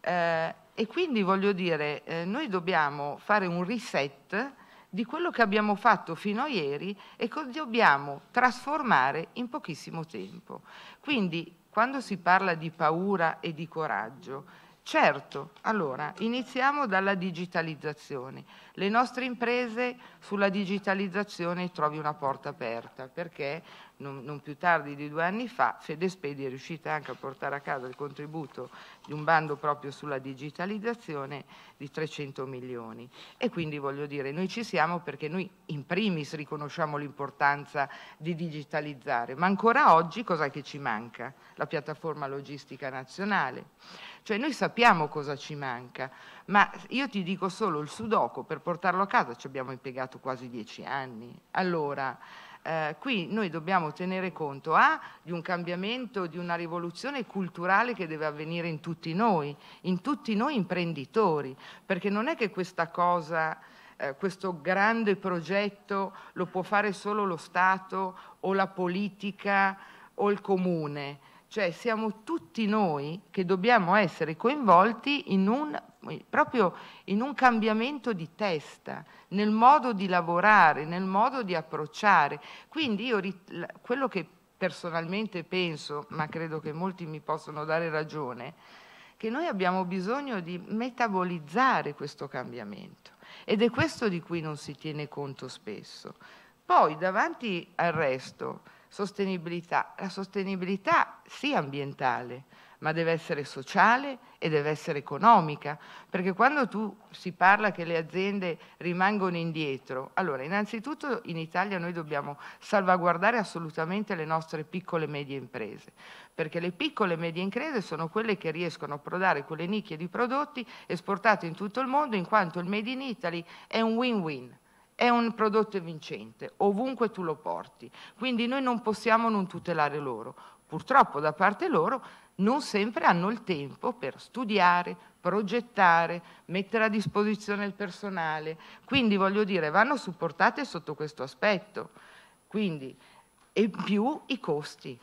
[SPEAKER 6] Eh, e quindi voglio dire, eh, noi dobbiamo fare un reset di quello che abbiamo fatto fino a ieri e che dobbiamo trasformare in pochissimo tempo. Quindi quando si parla di paura e di coraggio, Certo, allora iniziamo dalla digitalizzazione. Le nostre imprese sulla digitalizzazione trovi una porta aperta perché non, non più tardi di due anni fa Fedespedi è riuscita anche a portare a casa il contributo di un bando proprio sulla digitalizzazione di 300 milioni. E quindi voglio dire, noi ci siamo perché noi in primis riconosciamo l'importanza di digitalizzare, ma ancora oggi cos'è che ci manca? La piattaforma logistica nazionale. Cioè noi sappiamo cosa ci manca, ma io ti dico solo il sudoku, per portarlo a casa ci abbiamo impiegato quasi dieci anni. Allora, eh, qui noi dobbiamo tenere conto A di un cambiamento, di una rivoluzione culturale che deve avvenire in tutti noi, in tutti noi imprenditori, perché non è che questa cosa... Eh, questo grande progetto lo può fare solo lo Stato o la politica o il comune. Cioè siamo tutti noi che dobbiamo essere coinvolti in un, proprio in un cambiamento di testa, nel modo di lavorare, nel modo di approcciare. Quindi io quello che personalmente penso, ma credo che molti mi possono dare ragione, che noi abbiamo bisogno di metabolizzare questo cambiamento ed è questo di cui non si tiene conto spesso. Poi davanti al resto sostenibilità. La sostenibilità sia ambientale, ma deve essere sociale e deve essere economica, perché quando tu si parla che le aziende rimangono indietro, allora innanzitutto in Italia noi dobbiamo salvaguardare assolutamente le nostre piccole e medie imprese, perché le piccole e medie imprese sono quelle che riescono a prodare quelle nicchie di prodotti esportate in tutto il mondo, in quanto il Made in Italy è un win-win è un prodotto vincente, ovunque tu lo porti. Quindi noi non possiamo non tutelare loro. Purtroppo da parte loro non sempre hanno il tempo per studiare, progettare, mettere a disposizione il personale. Quindi voglio dire, vanno supportate sotto questo aspetto. Quindi, e più i costi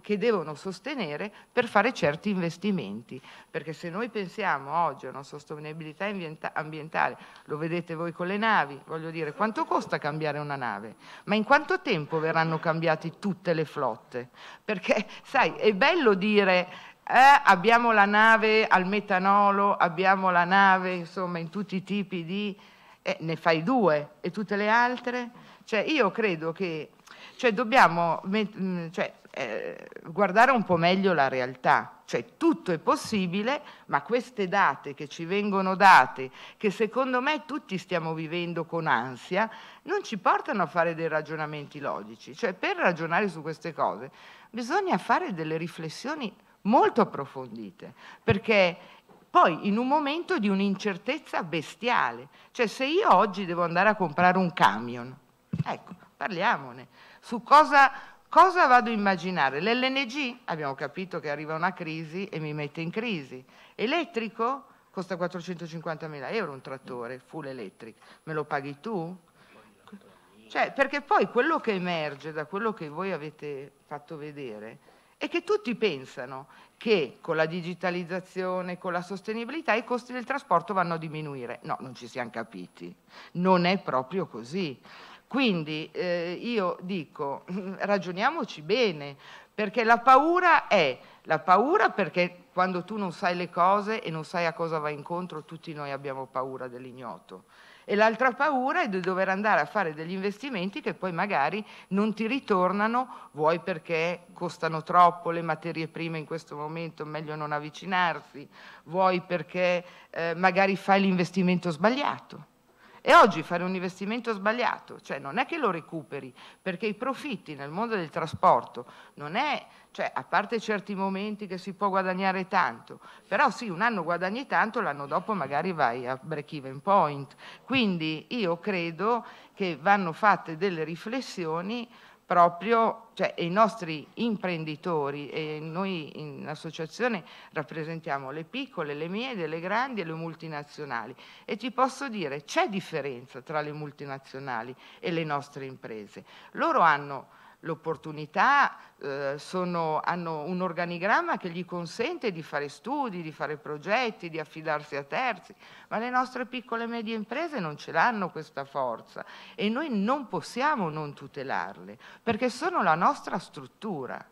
[SPEAKER 6] che devono sostenere per fare certi investimenti, perché se noi pensiamo oggi a una sostenibilità ambientale, lo vedete voi con le navi, voglio dire quanto costa cambiare una nave, ma in quanto tempo verranno cambiate tutte le flotte? Perché sai, è bello dire... Eh, abbiamo la nave al metanolo, abbiamo la nave insomma in tutti i tipi di... Eh, ne fai due e tutte le altre? Cioè io credo che cioè dobbiamo, cioè, eh, guardare un po' meglio la realtà, cioè tutto è possibile, ma queste date che ci vengono date, che secondo me tutti stiamo vivendo con ansia, non ci portano a fare dei ragionamenti logici, cioè per ragionare su queste cose bisogna fare delle riflessioni molto approfondite, perché poi in un momento di un'incertezza bestiale, cioè se io oggi devo andare a comprare un camion, ecco, parliamone, su cosa Cosa vado a immaginare? L'LNG, abbiamo capito che arriva una crisi e mi mette in crisi. Elettrico? Costa 450 mila euro un trattore, full electric. Me lo paghi tu? Cioè, perché poi quello che emerge da quello che voi avete fatto vedere è che tutti pensano che con la digitalizzazione, con la sostenibilità, i costi del trasporto vanno a diminuire. No, non ci siamo capiti. Non è proprio così. Quindi eh, io dico, ragioniamoci bene, perché la paura è la paura perché quando tu non sai le cose e non sai a cosa vai incontro, tutti noi abbiamo paura dell'ignoto. E l'altra paura è di dover andare a fare degli investimenti che poi magari non ti ritornano, vuoi perché costano troppo le materie prime in questo momento, meglio non avvicinarsi, vuoi perché eh, magari fai l'investimento sbagliato. E oggi fare un investimento sbagliato, cioè non è che lo recuperi, perché i profitti nel mondo del trasporto non è, cioè a parte certi momenti che si può guadagnare tanto, però sì, un anno guadagni tanto, l'anno dopo magari vai a break even point. Quindi io credo che vanno fatte delle riflessioni proprio cioè, i nostri imprenditori e noi in associazione rappresentiamo le piccole, le medie, le grandi e le multinazionali e ti posso dire c'è differenza tra le multinazionali e le nostre imprese. Loro hanno l'opportunità, eh, hanno un organigramma che gli consente di fare studi, di fare progetti, di affidarsi a terzi, ma le nostre piccole e medie imprese non ce l'hanno questa forza e noi non possiamo non tutelarle perché sono la nostra struttura.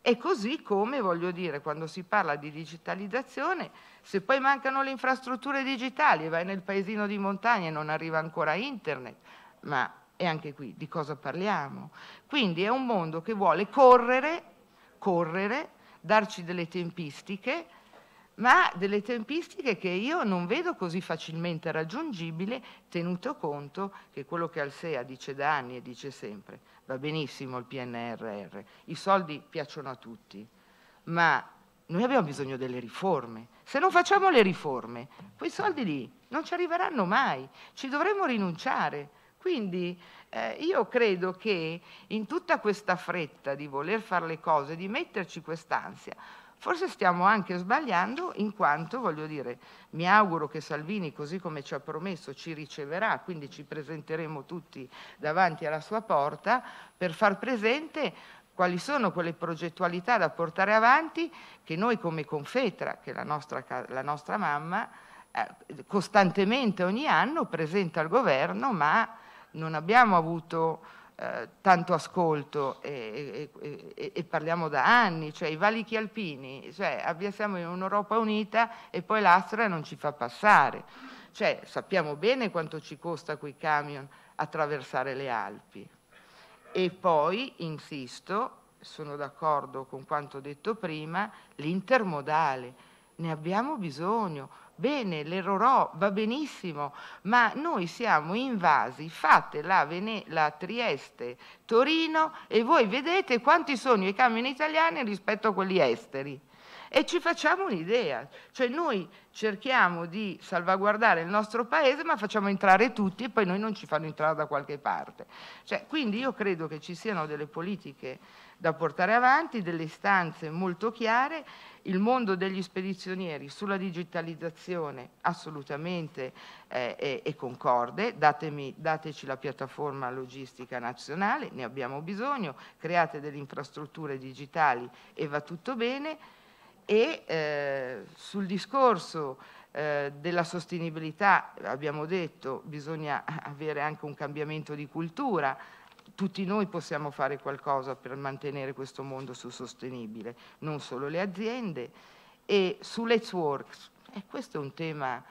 [SPEAKER 6] E così come, voglio dire, quando si parla di digitalizzazione, se poi mancano le infrastrutture digitali, vai nel paesino di montagna e non arriva ancora internet, ma e anche qui di cosa parliamo? Quindi è un mondo che vuole correre, correre, darci delle tempistiche, ma delle tempistiche che io non vedo così facilmente raggiungibili, tenuto conto che quello che Alsea dice da anni e dice sempre, va benissimo il PNRR, i soldi piacciono a tutti, ma noi abbiamo bisogno delle riforme. Se non facciamo le riforme, quei soldi lì non ci arriveranno mai, ci dovremmo rinunciare. Quindi eh, io credo che in tutta questa fretta di voler fare le cose, di metterci quest'ansia, forse stiamo anche sbagliando in quanto, voglio dire, mi auguro che Salvini, così come ci ha promesso, ci riceverà, quindi ci presenteremo tutti davanti alla sua porta per far presente quali sono quelle progettualità da portare avanti che noi come Confetra, che è la nostra, la nostra mamma, eh, costantemente ogni anno presenta al governo, ma non abbiamo avuto eh, tanto ascolto e, e, e, e, parliamo da anni, cioè i valichi alpini, cioè siamo in un'Europa unita e poi l'Astra non ci fa passare. Cioè, sappiamo bene quanto ci costa quei camion attraversare le Alpi. E poi, insisto, sono d'accordo con quanto detto prima, l'intermodale, ne abbiamo bisogno bene, l'Erorò va benissimo, ma noi siamo invasi, fate la, Vene- la Trieste, Torino e voi vedete quanti sono i camion italiani rispetto a quelli esteri e ci facciamo un'idea, cioè noi cerchiamo di salvaguardare il nostro paese ma facciamo entrare tutti e poi noi non ci fanno entrare da qualche parte. Cioè, quindi io credo che ci siano delle politiche da portare avanti, delle istanze molto chiare, il mondo degli spedizionieri sulla digitalizzazione assolutamente eh, e, e, concorde, Datemi, dateci la piattaforma logistica nazionale, ne abbiamo bisogno, create delle infrastrutture digitali e va tutto bene, e eh, sul discorso eh, della sostenibilità abbiamo detto bisogna avere anche un cambiamento di cultura, tutti noi possiamo fare qualcosa per mantenere questo mondo più sostenibile, non solo le aziende. E su Let's Work, eh, questo è un tema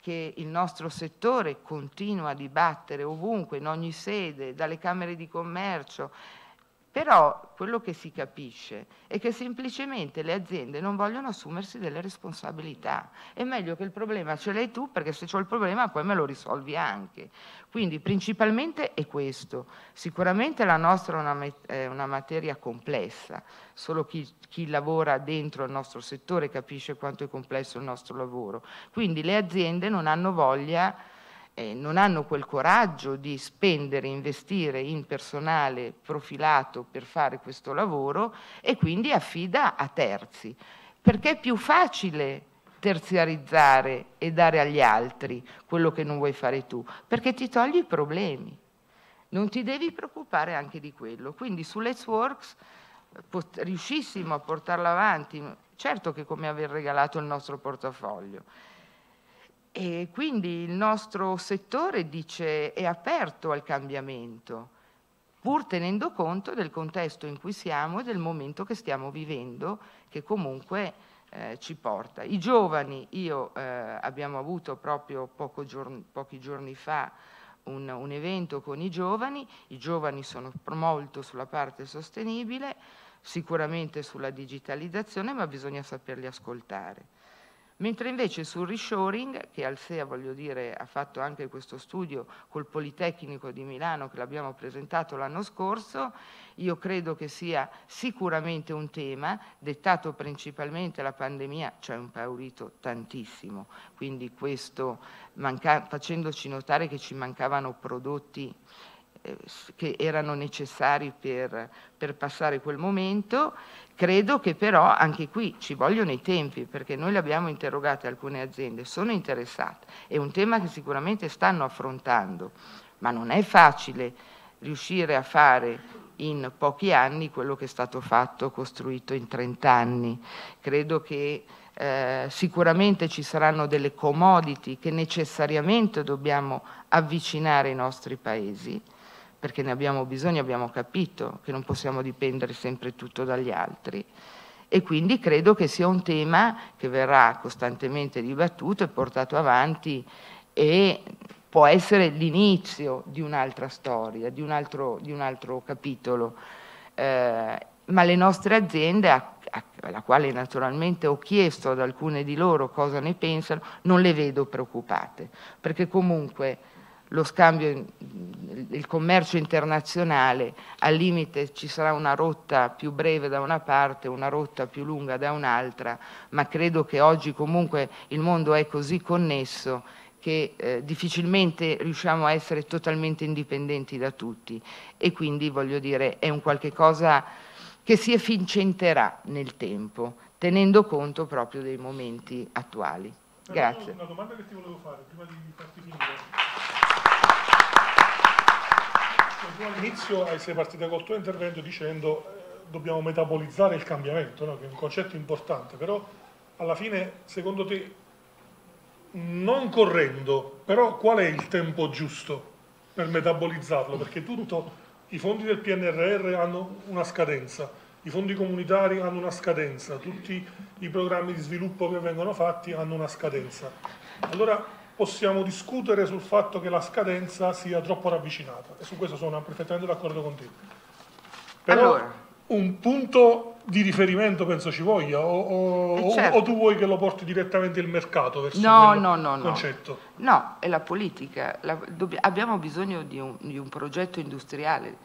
[SPEAKER 6] che il nostro settore continua a dibattere ovunque, in ogni sede, dalle Camere di Commercio, però quello che si capisce è che semplicemente le aziende non vogliono assumersi delle responsabilità. È meglio che il problema ce l'hai tu perché se c'ho il problema poi me lo risolvi anche. Quindi principalmente è questo. Sicuramente la nostra è una, è una materia complessa, solo chi, chi lavora dentro il nostro settore capisce quanto è complesso il nostro lavoro. Quindi le aziende non hanno voglia eh, non hanno quel coraggio di spendere, investire in personale profilato per fare questo lavoro e quindi affida a terzi, perché è più facile terziarizzare e dare agli altri quello che non vuoi fare tu, perché ti togli i problemi, non ti devi preoccupare anche di quello. Quindi su Let's Works riuscissimo a portarlo avanti, certo che come aver regalato il nostro portafoglio, e quindi il nostro settore dice è aperto al cambiamento, pur tenendo conto del contesto in cui siamo e del momento che stiamo vivendo, che comunque eh, ci porta. I giovani, io eh, abbiamo avuto proprio giorni, pochi giorni fa un, un, evento con i giovani, i giovani sono molto sulla parte sostenibile, sicuramente sulla digitalizzazione, ma bisogna saperli ascoltare mentre invece sul reshoring, che Alsea voglio dire ha fatto anche questo studio col Politecnico di Milano che l'abbiamo presentato l'anno scorso, io credo che sia sicuramente un tema dettato principalmente alla pandemia, ci cioè ha impaurito tantissimo, quindi questo manca- facendoci notare che ci mancavano prodotti eh, che erano necessari per, per, passare quel momento. Credo che però anche qui ci vogliono i tempi, perché noi le abbiamo interrogate alcune aziende, sono interessate, è un tema che sicuramente stanno affrontando, ma non è facile riuscire a fare in pochi anni quello che è stato fatto, costruito in 30 anni. Credo che eh, sicuramente ci saranno delle commodity che necessariamente dobbiamo avvicinare ai nostri paesi perché ne abbiamo bisogno, abbiamo capito che non possiamo dipendere sempre tutto dagli altri. E quindi credo che sia un tema che verrà costantemente dibattuto e portato avanti e può essere l'inizio di un'altra storia, di un altro, di un altro capitolo. Eh, ma le nostre aziende, a, a, alla quale naturalmente ho chiesto ad alcune di loro cosa ne pensano, non le vedo preoccupate, perché comunque lo scambio, il commercio internazionale, al limite ci sarà una rotta più breve da una parte, una rotta più lunga da un'altra, ma credo che oggi comunque il mondo è così connesso che eh, difficilmente riusciamo a essere totalmente indipendenti da tutti e quindi voglio dire è un qualche cosa che si efficienterà nel tempo, tenendo conto proprio dei momenti attuali. Grazie. Una
[SPEAKER 2] domanda che ti volevo fare prima di farti finire tu all'inizio eh, sei partita col tuo intervento dicendo eh, dobbiamo metabolizzare il cambiamento, no? che è un concetto importante, però alla fine secondo te non correndo, però qual è il tempo giusto per metabolizzarlo? Perché tutto, i fondi del PNRR hanno una scadenza, i fondi comunitari hanno una scadenza, tutti i programmi di sviluppo che vengono fatti hanno una scadenza. Allora possiamo discutere sul fatto che la scadenza sia troppo ravvicinata e su questo sono perfettamente d'accordo con te. Però allora. un punto di riferimento penso ci voglia o, o, eh, certo. o, tu vuoi che lo porti direttamente il mercato verso no, no, no, concetto?
[SPEAKER 6] No. no, è la politica. La, dobbiamo, abbiamo bisogno di un, di un progetto industriale,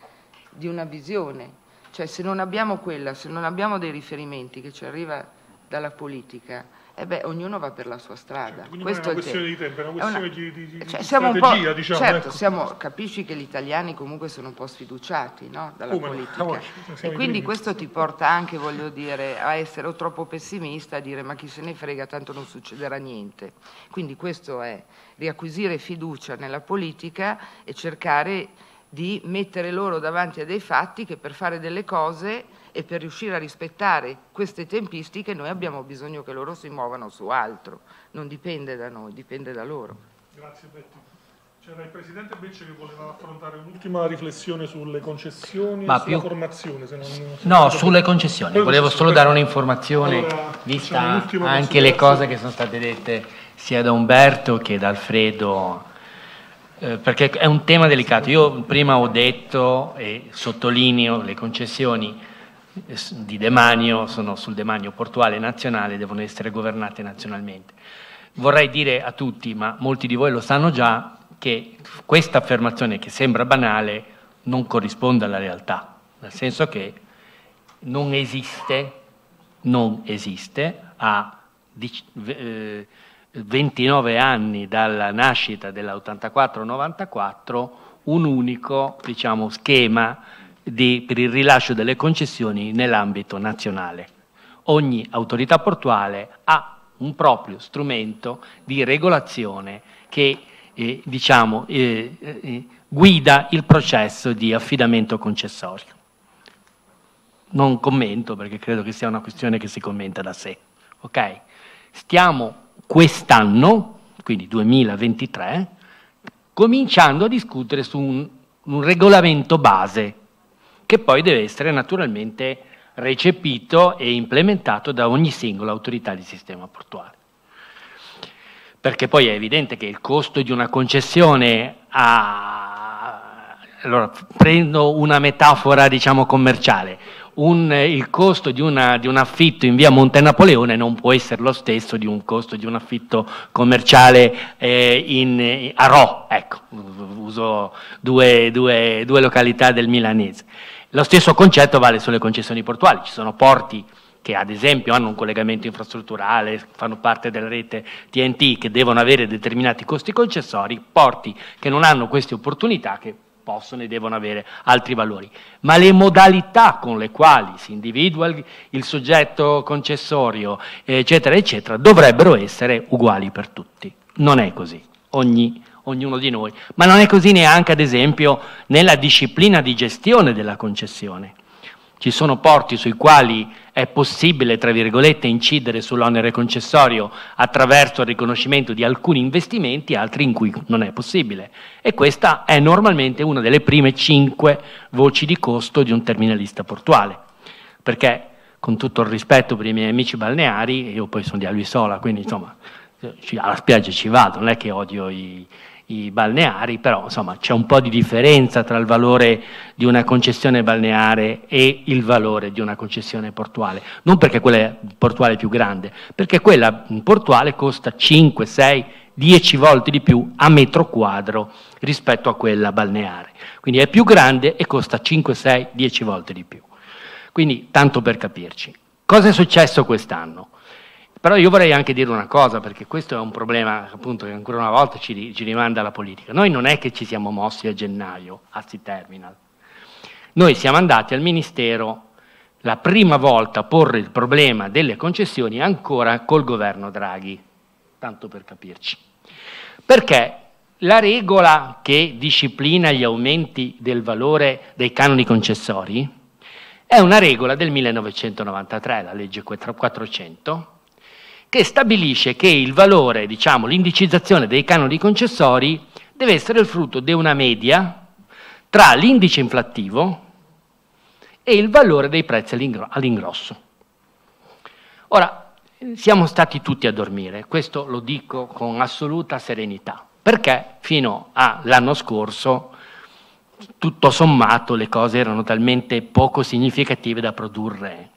[SPEAKER 6] di una visione. Cioè se non abbiamo quella, se non abbiamo dei riferimenti che ci arriva dalla politica, eh beh, ognuno va per la sua strada. Certo, Questo è una questione di tempo, è una questione è una...
[SPEAKER 2] di, di, di cioè, strategia, diciamo. Certo, ecco.
[SPEAKER 6] siamo, capisci che gli italiani comunque sono un po' sfiduciati no? dalla oh, politica. No, e quindi questo ti porta anche, voglio dire, a essere o troppo pessimista, a dire ma chi se ne frega, tanto non succederà niente. Quindi questo è riacquisire fiducia nella politica e cercare di mettere loro davanti a dei fatti che per fare delle cose e per riuscire a rispettare queste tempistiche noi abbiamo bisogno che loro si muovano su altro, non dipende da noi, dipende
[SPEAKER 2] da loro. Grazie Betty. C'era il Presidente Becce che voleva affrontare un'ultima riflessione sulle concessioni Ma e sulla più... formazione. Se non... No, sulle concessioni, Poi volevo solo dare
[SPEAKER 5] un'informazione allora, vista anche le cose che sono state dette sia da Umberto che da Alfredo eh, perché è un tema delicato. Io prima ho detto e sottolineo le concessioni di demanio, sono sul demanio portuale nazionale, devono essere governate nazionalmente. Vorrei dire a tutti, ma molti di voi lo sanno già, che questa affermazione che sembra banale non corrisponde alla realtà, nel senso che non esiste, non esiste a 29 eh, anni dalla nascita dell84 94 un unico diciamo, schema di, per il rilascio delle concessioni nell'ambito nazionale. Ogni autorità portuale ha un proprio strumento di regolazione che eh, diciamo, eh, eh, guida il processo di affidamento concessorio. Non commento perché credo che sia una questione che si commenta da sé. Okay? Stiamo quest'anno, quindi 2023, cominciando a discutere su un, un regolamento base che poi deve essere naturalmente recepito e implementato da ogni singola autorità di sistema portuale. Perché poi è evidente che il costo di una concessione a... Allora, prendo una metafora, diciamo, commerciale. Un, il costo di, una, di, un affitto in via Monte Napoleone non può essere lo stesso di un costo di un affitto commerciale eh, in, a Rho, ecco, uso due, due, due località del milanese. Lo stesso concetto vale sulle concessioni portuali, ci sono porti che ad esempio hanno un collegamento infrastrutturale, fanno parte della rete TNT, che devono avere determinati costi concessori, porti che non hanno queste opportunità, che possono e devono avere altri valori, ma le modalità con le quali si individua il, soggetto concessorio, eccetera, eccetera, dovrebbero essere uguali per tutti. Non è così. Ogni ognuno di noi, ma non è così neanche ad esempio nella disciplina di gestione della concessione. Ci sono porti sui quali è possibile, tra virgolette, incidere sull'onere concessorio attraverso il riconoscimento di alcuni investimenti, altri in cui non è possibile. E questa è normalmente una delle prime cinque voci di costo di un terminalista portuale. Perché, con tutto il rispetto per i miei amici balneari, io poi sono di Alvisola, quindi insomma alla spiaggia ci vado, non è che odio i, i balneari, però insomma c'è un po' di differenza tra il valore di una concessione balneare e il valore di una concessione portuale, non perché quella portuale è più grande, perché quella portuale costa 5, 6, 10 volte di più a metro quadro rispetto a quella balneare, quindi è più grande e costa 5, 6, 10 volte di più. Quindi tanto per capirci. Cosa è successo quest'anno? Però io vorrei anche dire una cosa, perché questo è un problema appunto, che ancora una volta ci, ci rimanda alla politica. Noi non è che ci siamo mossi a gennaio, a C-Terminal. Noi siamo andati al Ministero la prima volta a porre il problema delle concessioni ancora col governo Draghi, tanto per capirci. Perché la regola che disciplina gli aumenti del valore dei canoni concessori è una regola del 1993, la legge 400, che stabilisce che il valore, diciamo, l'indicizzazione dei canoni concessori deve essere il frutto di una media tra l'indice inflattivo e il valore dei prezzi all'ingrosso. Ora, siamo stati tutti a dormire, questo lo dico con assoluta serenità, perché fino all'anno scorso tutto sommato le cose erano talmente poco significative da produrre.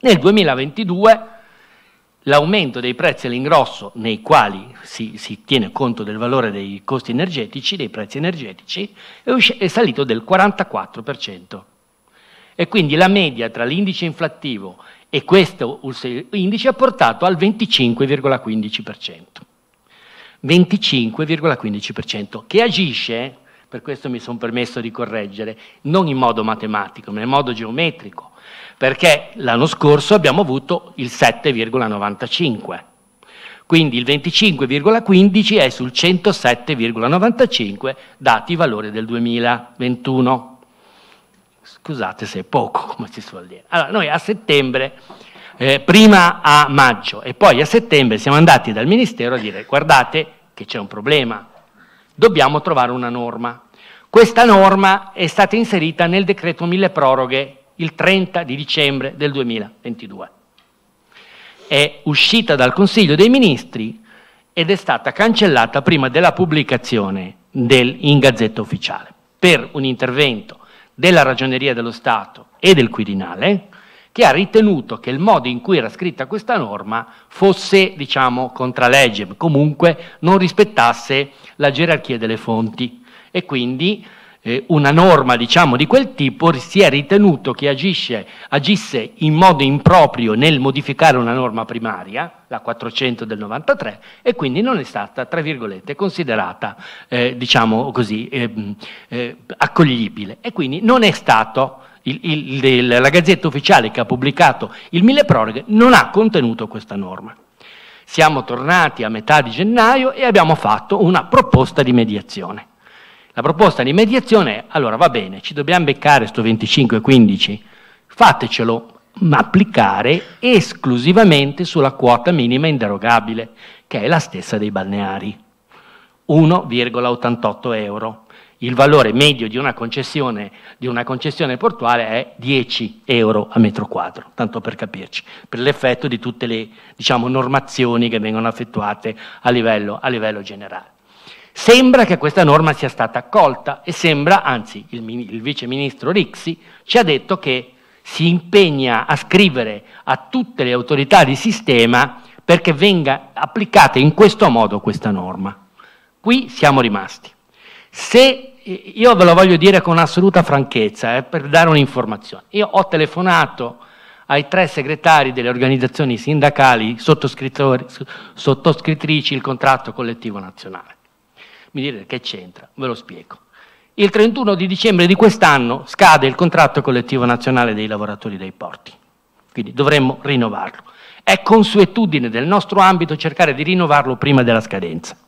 [SPEAKER 5] Nel 2022 l'aumento dei prezzi all'ingrosso nei quali si, si, tiene conto del valore dei costi energetici, dei prezzi energetici, è salito del 44%. E quindi la media tra l'indice inflattivo e questo indice ha portato al 25,15%. 25,15% che agisce, per questo mi sono permesso di correggere, non in modo matematico, ma in modo geometrico, perché l'anno scorso abbiamo avuto il 7,95. Quindi il 25,15 è sul 107,95 dati i valori del 2021. Scusate se è poco, come si suol dire. Allora, noi a settembre, eh, prima a maggio e poi a settembre siamo andati dal Ministero a dire guardate che c'è un problema, dobbiamo trovare una norma. Questa norma è stata inserita nel decreto mille proroghe il 30 di dicembre del 2022. È uscita dal Consiglio dei Ministri ed è stata cancellata prima della pubblicazione del, in Gazzetta Ufficiale per un intervento della Ragioneria dello Stato e del Quirinale che ha ritenuto che il modo in cui era scritta questa norma fosse, diciamo, contralegge, comunque non rispettasse la gerarchia delle fonti e quindi eh, una norma diciamo, di quel tipo, si è ritenuto che agisce, agisse in modo improprio nel modificare una norma primaria, la 400 del 93, e quindi non è stata, tra virgolette, considerata, eh, diciamo così, eh, eh, accoglibile. E quindi non è stato, il, il, il, la Gazzetta Ufficiale che ha pubblicato il Mille Proroghe non ha contenuto questa norma. Siamo tornati a metà di gennaio e abbiamo fatto una proposta di mediazione. La proposta di mediazione è, allora va bene, ci dobbiamo beccare sto 25-15, fatecelo applicare esclusivamente sulla quota minima inderogabile, che è la stessa dei balneari, 1,88 euro. Il valore medio di una concessione, di una concessione portuale è 10 euro a metro quadro, tanto per capirci, per l'effetto di tutte le diciamo, normazioni che vengono effettuate a livello, a livello generale. Sembra che questa norma sia stata accolta e sembra, anzi il, il ministro Rixi ci ha detto che si impegna a scrivere a tutte le autorità di sistema perché venga applicata in questo modo questa norma. Qui siamo rimasti. Se io ve lo voglio dire con assoluta franchezza, eh, per dare un'informazione, io ho telefonato ai tre segretari delle organizzazioni sindacali sottoscrittrici il contratto collettivo nazionale. Mi direte che c'entra? Ve lo spiego. Il 31 di dicembre di quest'anno scade il contratto collettivo nazionale dei lavoratori dei porti, quindi dovremmo rinnovarlo. È consuetudine del nostro ambito cercare di rinnovarlo prima della scadenza.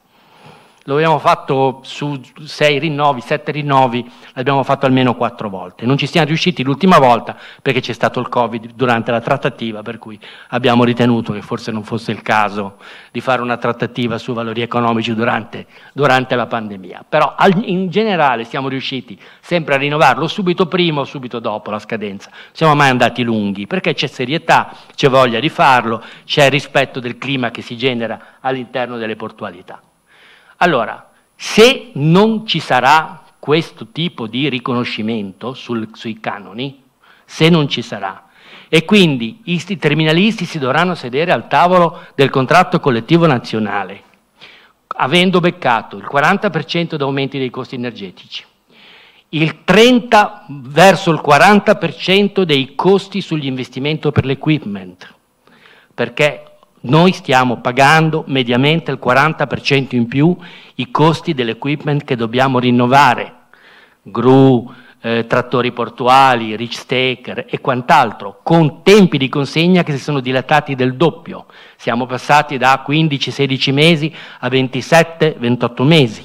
[SPEAKER 5] Lo abbiamo fatto su sei rinnovi, sette rinnovi, l'abbiamo fatto almeno quattro volte. Non ci siamo riusciti l'ultima volta perché c'è stato il Covid durante la trattativa, per cui abbiamo ritenuto che forse non fosse il caso di fare una trattativa su valori economici durante, durante la pandemia. Però in generale siamo riusciti sempre a rinnovarlo subito prima o subito dopo la scadenza. Non siamo mai andati lunghi perché c'è serietà, c'è voglia di farlo, c'è rispetto del clima che si genera all'interno delle portualità. Allora, se non ci sarà questo tipo di riconoscimento sul, sui canoni, se non ci sarà, e quindi i terminalisti si dovranno sedere al tavolo del contratto collettivo nazionale, avendo beccato il 40% di aumenti dei costi energetici, il 30 verso il 40% dei costi sugli investimenti per l'equipment, perché noi stiamo pagando mediamente il 40% in più i costi dell'equipment che dobbiamo rinnovare, gru, eh, trattori portuali, rich staker e quant'altro, con tempi di consegna che si sono dilatati del doppio. Siamo passati da 15-16 mesi a 27-28 mesi.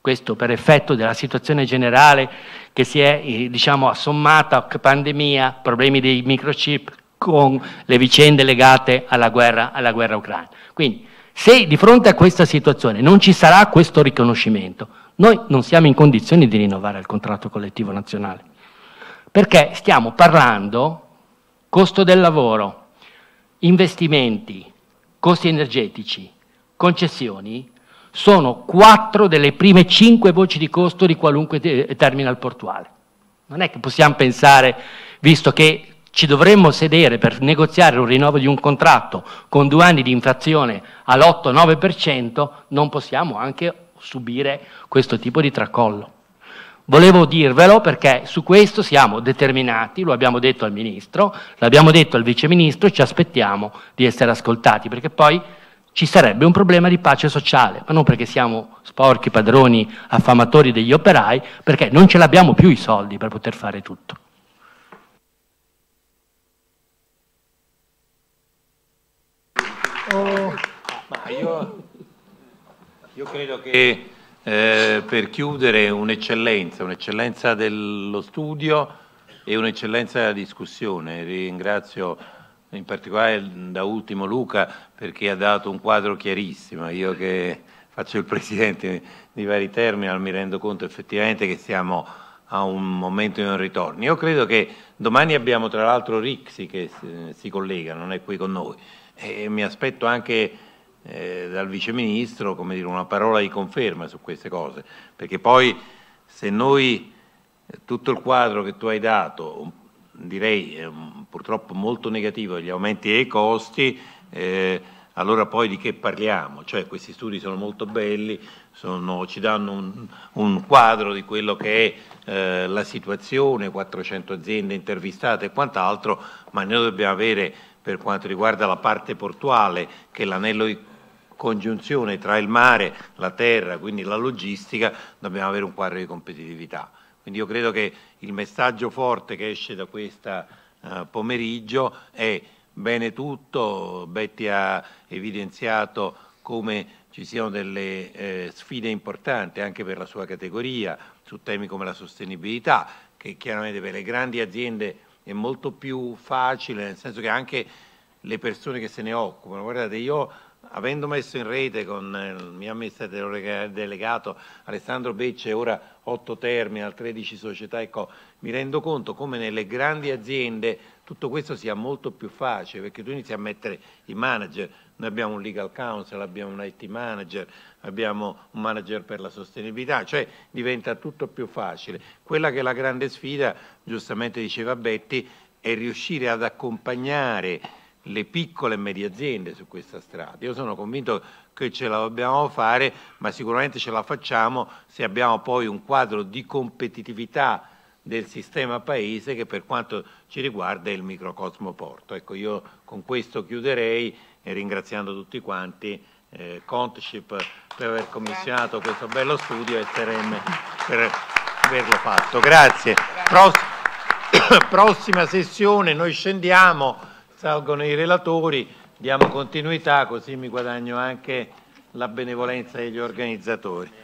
[SPEAKER 5] Questo per effetto della situazione generale che si è eh, diciamo, assommata a pandemia, problemi dei microchip, con le vicende legate alla guerra, alla guerra ucraina. Quindi, se di fronte a questa situazione non ci sarà questo riconoscimento, noi non siamo in condizioni di rinnovare il contratto collettivo nazionale, perché stiamo parlando costo del lavoro, investimenti, costi energetici, concessioni, sono quattro delle prime cinque voci di costo di qualunque eh, terminal portuale. Non è che possiamo pensare, visto che ci dovremmo sedere per negoziare un rinnovo di un contratto con due anni di inflazione all'8-9%, non possiamo anche subire questo tipo di tracollo. Volevo dirvelo perché su questo siamo determinati, lo abbiamo detto al Ministro, l'abbiamo detto al Vice Ministro e ci aspettiamo di essere ascoltati, perché poi ci sarebbe un problema di pace sociale, ma non perché siamo sporchi, padroni, affamatori degli operai, perché non ce l'abbiamo più i soldi per poter fare tutto.
[SPEAKER 2] Oh. Ma io,
[SPEAKER 1] io, credo che eh, per chiudere un'eccellenza, un'eccellenza dello studio e un'eccellenza della discussione, ringrazio in particolare da ultimo Luca perché ha dato un quadro chiarissimo, io che faccio il presidente di vari termini mi rendo conto effettivamente che siamo a un momento di non ritorno. Io credo che domani abbiamo tra l'altro Rixi che eh, si collega, non è qui con noi e mi aspetto anche eh, dal viceministro come dire, una parola di conferma su queste cose, perché poi se noi tutto il quadro che tu hai dato, direi eh, purtroppo molto negativo gli aumenti dei costi, eh, allora poi di che parliamo? Cioè questi studi sono molto belli, sono, ci danno un, un, quadro di quello che è eh, la situazione, 400 aziende intervistate e quant'altro, ma noi dobbiamo avere per quanto riguarda la parte portuale, che è l'anello di congiunzione tra il mare, la terra, quindi la logistica, dobbiamo avere un quadro di competitività. Quindi io credo che il messaggio forte che esce da questo eh, pomeriggio è bene tutto, Betty ha evidenziato come ci siano delle eh, sfide importanti anche per la sua categoria su temi come la sostenibilità, che chiaramente per le grandi aziende è molto più facile, nel senso che anche le persone che se ne occupano, guardate, io avendo messo in rete con eh, il mio amministratore delegato Alessandro Becce, ora 8 Terminal, 13 società, ecco, mi rendo conto come nelle grandi aziende tutto questo sia molto più facile, perché tu inizi a mettere i manager, noi abbiamo un legal counsel, abbiamo un IT manager, abbiamo un manager per la sostenibilità, cioè diventa tutto più facile. Quella che è la grande sfida, giustamente diceva Betti, è riuscire ad accompagnare le piccole e medie aziende su questa strada. Io sono convinto che ce la dobbiamo fare, ma sicuramente ce la facciamo se abbiamo poi un quadro di competitività del sistema paese che per quanto ci riguarda è il microcosmo porto. Ecco, io con questo chiuderei eh, ringraziando tutti quanti eh, Contship per aver commissionato questo bello studio e SRM per averlo fatto. Grazie. Pross prossima sessione noi scendiamo, salgono i relatori, diamo continuità così mi guadagno anche la benevolenza degli organizzatori.